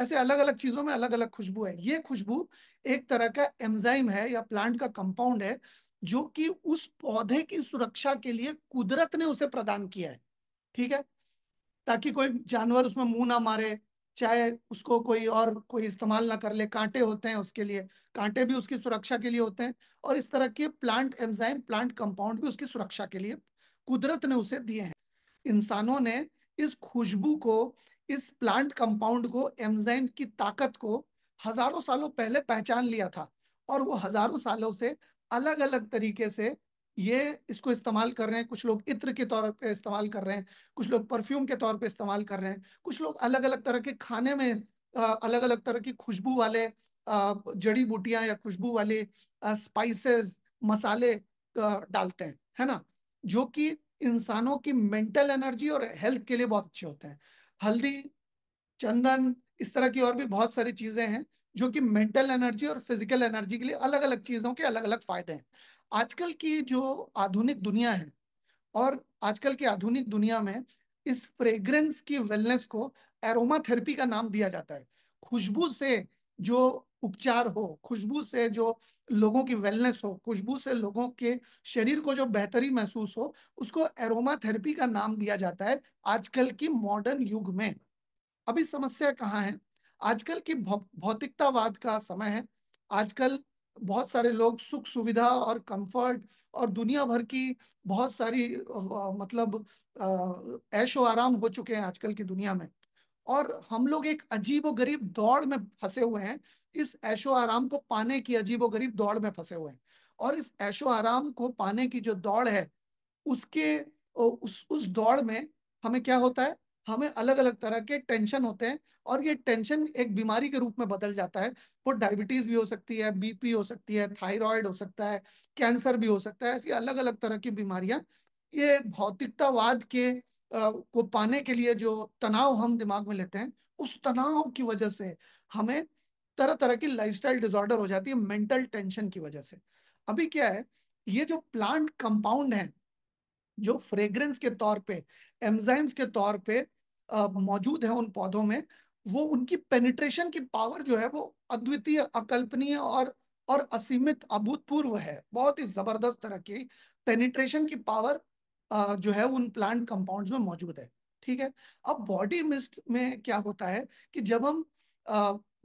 ऐसे अलग अलग चीजों में अलग अलग खुशबू है ये खुशबू एक तरह का एमजाइम है या प्लांट का कंपाउंड है जो कि उस पौधे की सुरक्षा के लिए कुदरत ने उसे प्रदान किया है ठीक है ताकि कोई जानवर उसमें मुंह ना मारे चाहे उसको कोई और कोई इस्तेमाल ना कर ले कांटे होते हैं उसके लिए कांटे भी उसकी सुरक्षा के लिए होते हैं और इस तरह के प्लांट एमजाइम प्लांट कंपाउंड भी उसकी सुरक्षा के लिए कुदरत ने उसे दिए हैं इंसानों ने इस खुशबू को इस प्लांट कंपाउंड को एमजाइन की ताकत को हजारों सालों पहले पहचान लिया था और वो हजारों सालों से अलग अलग तरीके से ये इसको इस्तेमाल कर रहे हैं कुछ लोग इत्र के तौर पे इस्तेमाल कर रहे हैं कुछ लोग परफ्यूम के तौर पे इस्तेमाल कर रहे हैं कुछ लोग अलग अलग तरह के खाने में अलग अलग तरह की खुशबू वाले जड़ी बूटियां या खुशबू वाले स्पाइसेस मसाले डालते हैं है ना जो कि इंसानों की मेंटल एनर्जी और हेल्थ के लिए बहुत अच्छे होते हैं हल्दी चंदन इस तरह की और भी बहुत सारी चीजें हैं जो कि मेंटल एनर्जी और फिजिकल एनर्जी के लिए अलग अलग चीजों के अलग अलग फायदे हैं आजकल की जो आधुनिक दुनिया है और आजकल की आधुनिक दुनिया में इस फ्रेग्रेंस की वेलनेस को एरोमा थेरेपी का नाम दिया जाता है खुशबू से जो उपचार हो खुशबू से जो लोगों की वेलनेस हो खुशबू से लोगों के शरीर को जो बेहतरी महसूस हो उसको एरोमा थेरेपी का नाम दिया जाता है आजकल की मॉडर्न युग में अभी समस्या कहाँ है आजकल की भौतिकतावाद का समय है आजकल बहुत सारे लोग सुख सुविधा और कंफर्ट और दुनिया भर की बहुत सारी मतलब ऐशो आराम हो चुके हैं आजकल की दुनिया में और हम लोग एक अजीब और गरीब दौड़ में फंसे हुए हैं इस ऐशो आराम को पाने की अजीबो गरीब दौड़ में फंसे हुए हैं और इस ऐशो आराम को पाने की जो दौड़ है उसके उस उस दौड़ में हमें क्या होता है हमें अलग अलग तरह के टेंशन होते हैं और ये टेंशन एक बीमारी के रूप में बदल जाता है वो डायबिटीज भी हो सकती है बीपी हो सकती है थायराइड हो सकता है कैंसर भी हो सकता है ऐसी अलग अलग तरह की बीमारियां ये भौतिकतावाद के आ, को पाने के लिए जो तनाव हम दिमाग में लेते हैं उस तनाव की वजह से हमें तरह तरह की लाइफस्टाइल डिसऑर्डर हो जाती है मेंटल टेंशन की वजह से अभी क्या है ये जो प्लांट कंपाउंड है जो फ्रेग्रेंस के तौर पे एंजाइम्स के तौर पे मौजूद है उन पौधों में वो उनकी पेनिट्रेशन की पावर जो है वो अद्वितीय अकल्पनीय और और असीमित अभूतपूर्व है बहुत ही जबरदस्त तरह की पेनिट्रेशन की पावर आ, जो है उन प्लांट कंपाउंड्स में मौजूद है ठीक है अब बॉडी मिस्ट में क्या होता है कि जब हम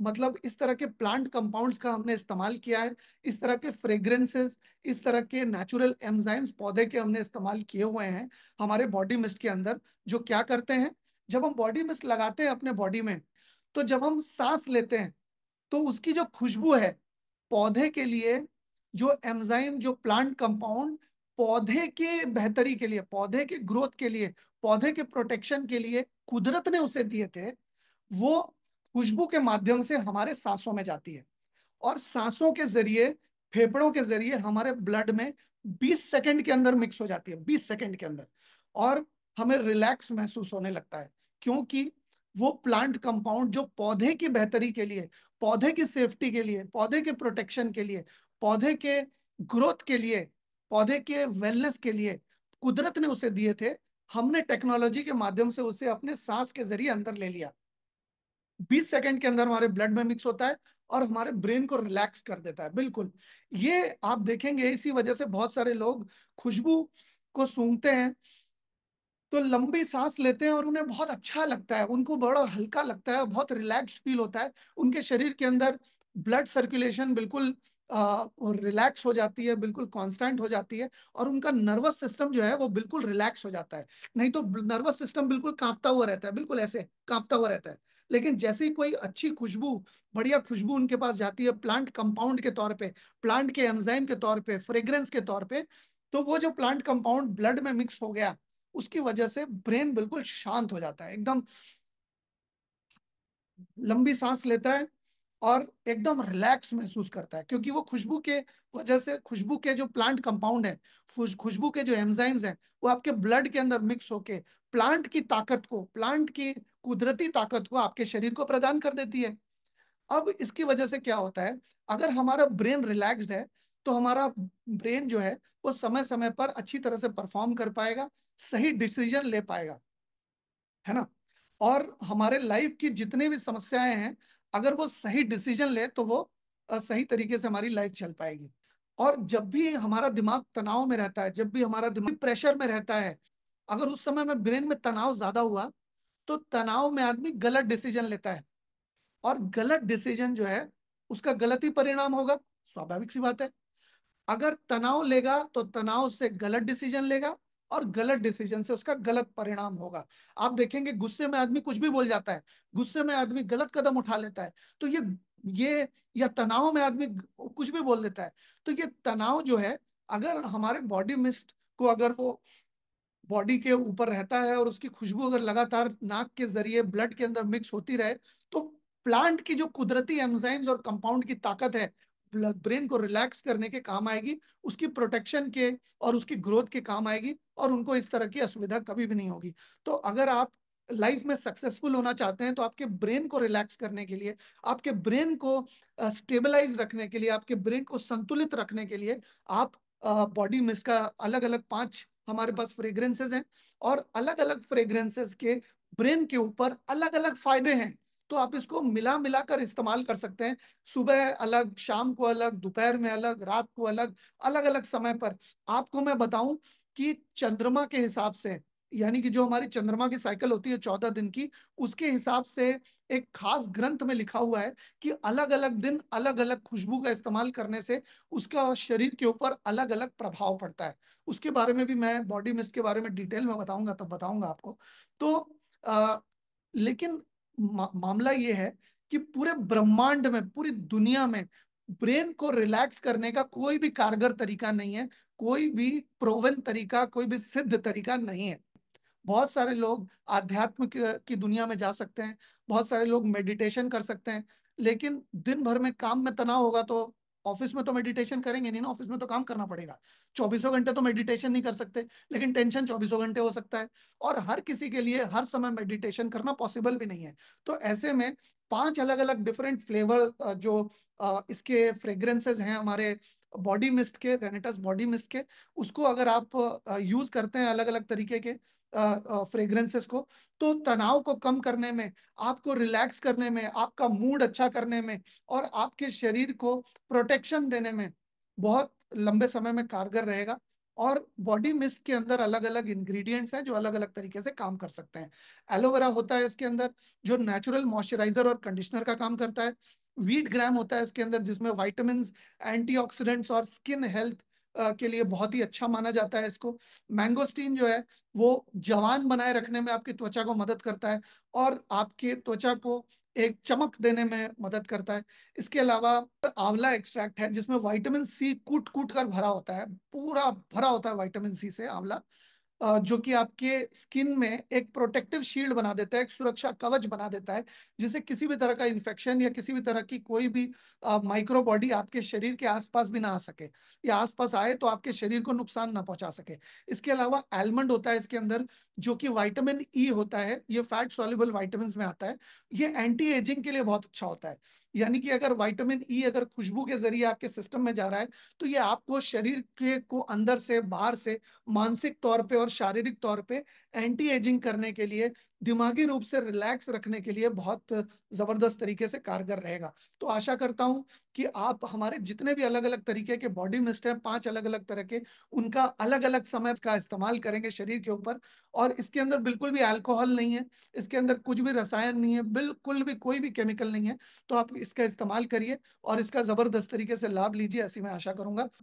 मतलब इस तरह के प्लांट कंपाउंड्स का हमने इस्तेमाल किया है इस तरह के फ्रेग्रेंसेस इस तरह के नेचुरल एमजाइम्स पौधे के हमने इस्तेमाल किए हुए हैं हमारे बॉडी मिस्ट के अंदर जो क्या करते हैं जब हम बॉडी मिस्ट लगाते हैं अपने बॉडी में तो जब हम सांस लेते हैं तो उसकी जो खुशबू है पौधे के लिए जो एमजाइम जो प्लांट कंपाउंड पौधे के बेहतरी के लिए पौधे के ग्रोथ के लिए पौधे के प्रोटेक्शन के लिए कुदरत ने उसे दिए थे वो खुशबू के माध्यम से हमारे सांसों में जाती है और सांसों के जरिए फेफड़ों के जरिए हमारे ब्लड में 20 सेकंड के अंदर मिक्स हो जाती है 20 सेकंड के अंदर और हमें रिलैक्स महसूस होने लगता है क्योंकि वो प्लांट कंपाउंड जो पौधे की बेहतरी के लिए पौधे की सेफ्टी के लिए पौधे के प्रोटेक्शन के लिए पौधे के ग्रोथ के लिए पौधे के वेलनेस के लिए कुदरत ने उसे दिए थे हमने टेक्नोलॉजी के माध्यम से उसे अपने सांस के जरिए अंदर ले लिया बीस सेकेंड के अंदर हमारे ब्लड में मिक्स होता है और हमारे ब्रेन को रिलैक्स कर देता है बिल्कुल ये आप देखेंगे इसी वजह से बहुत सारे लोग खुशबू को सूंघते हैं तो लंबी सांस लेते हैं और उन्हें बहुत अच्छा लगता है उनको बड़ा हल्का लगता है बहुत रिलैक्स्ड फील होता है उनके शरीर के अंदर ब्लड सर्कुलेशन बिल्कुल रिलैक्स हो जाती है बिल्कुल कांस्टेंट हो जाती है और उनका नर्वस सिस्टम जो है वो बिल्कुल रिलैक्स हो जाता है नहीं तो नर्वस सिस्टम बिल्कुल कांपता हुआ रहता है बिल्कुल ऐसे कांपता हुआ रहता है लेकिन जैसे ही कोई अच्छी खुशबू बढ़िया खुशबू उनके पास जाती है प्लांट कंपाउंड के तौर पे प्लांट के एंजाइम के तौर पे फ्रेग्रेंस के तौर पे तो वो जो प्लांट कंपाउंड ब्लड में मिक्स हो गया उसकी वजह से ब्रेन बिल्कुल शांत हो जाता है एकदम लंबी सांस लेता है और एकदम रिलैक्स महसूस करता है क्योंकि वो खुशबू के वजह से खुशबू के जो प्लांट कंपाउंड है खुशबू के जो एंजाइम्स हैं वो आपके ब्लड के अंदर मिक्स होके प्लांट की ताकत को प्लांट की कुदरती ताकत को आपके शरीर को प्रदान कर देती है अब इसकी वजह से क्या होता है अगर हमारा ब्रेन रिलैक्स है तो हमारा ब्रेन जो है वो समय समय पर अच्छी तरह से परफॉर्म कर पाएगा सही डिसीजन ले पाएगा है ना और हमारे लाइफ की जितनी भी समस्याएं हैं अगर वो सही डिसीजन ले तो वो सही तरीके से हमारी लाइफ चल पाएगी और जब भी हमारा दिमाग तनाव में रहता है जब भी हमारा दिमाग प्रेशर में रहता है अगर उस समय में ब्रेन में तनाव ज्यादा हुआ तो तनाव में आदमी गलत डिसीजन लेता है और गलत डिसीजन जो है उसका गलत ही परिणाम होगा स्वाभाविक सी बात है अगर तनाव लेगा तो तनाव से गलत डिसीजन लेगा और गलत डिसीजन से उसका गलत परिणाम होगा आप देखेंगे गुस्से में आदमी कुछ भी बोल जाता है गुस्से में आदमी गलत कदम उठा लेता है तो ये ये या तनाव में आदमी कुछ भी बोल देता है तो ये तनाव जो है अगर हमारे बॉडी मिस्ट को अगर वो बॉडी के ऊपर रहता है और उसकी खुशबू अगर लगातार नाक के जरिए ब्लड के अंदर मिक्स होती रहे तो प्लांट की जो कुदरती एंजाइम्स और कंपाउंड की ताकत है ब्रेन को रिलैक्स करने के काम आएगी उसकी प्रोटेक्शन के और उसकी ग्रोथ के काम आएगी और उनको इस तरह की असुविधा कभी भी नहीं होगी तो अगर आप लाइफ में सक्सेसफुल होना चाहते हैं तो आपके ब्रेन को रिलैक्स करने के लिए आपके ब्रेन को स्टेबलाइज uh, रखने के लिए आपके ब्रेन को संतुलित रखने के लिए आप बॉडी uh, मिस्ट अलग अलग पांच हमारे पास फ्रेग्रेंसेज हैं और अलग अलग फ्रेग्रेंसेज के ब्रेन के ऊपर अलग अलग फायदे हैं तो आप इसको मिला मिला कर इस्तेमाल कर सकते हैं सुबह अलग शाम को अलग दोपहर में अलग रात को अलग अलग अलग समय पर आपको मैं बताऊं कि चंद्रमा के हिसाब से यानी कि जो हमारी चंद्रमा की साइकिल होती है चौदह दिन की उसके हिसाब से एक खास ग्रंथ में लिखा हुआ है कि अलग अलग दिन अलग अलग खुशबू का इस्तेमाल करने से उसका शरीर के ऊपर अलग अलग प्रभाव पड़ता है उसके बारे में भी मैं बॉडी मिस्ट के बारे में डिटेल में बताऊंगा तब तो बताऊंगा आपको तो आ, लेकिन मा, मामला ये है कि पूरे ब्रह्मांड में पूरी दुनिया में ब्रेन को रिलैक्स करने का कोई भी कारगर तरीका नहीं है कोई भी प्रोवन तरीका कोई भी सिद्ध तरीका नहीं है बहुत सारे लोग आध्यात्म की दुनिया में जा सकते हैं बहुत सारे लोग मेडिटेशन कर सकते हैं लेकिन दिन भर में काम में तनाव होगा तो ऑफिस में तो मेडिटेशन करेंगे नहीं ना ऑफिस में तो काम करना पड़ेगा चौबीसों घंटे तो मेडिटेशन नहीं कर सकते लेकिन टेंशन चौबीसों घंटे हो सकता है और हर किसी के लिए हर समय मेडिटेशन करना पॉसिबल भी नहीं है तो ऐसे में पांच अलग अलग डिफरेंट फ्लेवर जो इसके फ्रेग्रेंसेज हैं हमारे बॉडी मिस्ट के रेनेटस बॉडी मिस्ट के उसको अगर आप यूज करते हैं अलग अलग तरीके के फ्रेग्रेंसेस को तो तनाव को कम करने में आपको रिलैक्स करने में आपका मूड अच्छा करने में और आपके शरीर को प्रोटेक्शन देने में बहुत लंबे समय में कारगर रहेगा और बॉडी मिस्ट के अंदर अलग अलग इंग्रेडिएंट्स हैं जो अलग अलग तरीके से काम कर सकते हैं एलोवेरा होता है इसके अंदर जो नेचुरल मॉइस्चराइजर और कंडीशनर का काम करता है वीट ग्राम होता है इसके अंदर जिसमें वाइटामिन एंटीऑक्सीडेंट्स और स्किन हेल्थ के लिए बहुत ही अच्छा माना जाता है इसको मैंगोस्टीन जो है वो जवान बनाए रखने में आपकी त्वचा को मदद करता है और आपके त्वचा को एक चमक देने में मदद करता है इसके अलावा आंवला एक्सट्रैक्ट है जिसमें विटामिन सी कूट कूट कर भरा होता है पूरा भरा होता है विटामिन सी से आंवला जो कि आपके स्किन में एक प्रोटेक्टिव शील्ड बना देता है एक सुरक्षा कवच बना देता है जिसे किसी भी तरह का इन्फेक्शन या किसी भी तरह की कोई भी माइक्रोबॉडी आपके शरीर के आसपास भी ना आ सके या आसपास आए तो आपके शरीर को नुकसान ना पहुंचा सके इसके अलावा एलमंड होता है इसके अंदर जो कि विटामिन ई e होता है ये फैट सॉल्युबल विटामिन में आता है ये एंटी एजिंग के लिए बहुत अच्छा होता है यानी कि अगर विटामिन ई e अगर खुशबू के जरिए आपके सिस्टम में जा रहा है तो ये आपको शरीर के को अंदर से बाहर से मानसिक तौर पे और शारीरिक तौर पे एंटी एजिंग करने के लिए दिमागी रूप से रिलैक्स रखने के लिए बहुत जबरदस्त तरीके से कारगर रहेगा तो आशा करता हूं कि आप हमारे जितने भी अलग अलग तरीके के बॉडी मिस्ट हैं पांच अलग अलग तरह के उनका अलग अलग समय का इस्तेमाल करेंगे शरीर के ऊपर और इसके अंदर बिल्कुल भी अल्कोहल नहीं है इसके अंदर कुछ भी रसायन नहीं है बिल्कुल भी कोई भी केमिकल नहीं है तो आप इसका इस्तेमाल करिए और इसका जबरदस्त तरीके से लाभ लीजिए ऐसी मैं आशा करूंगा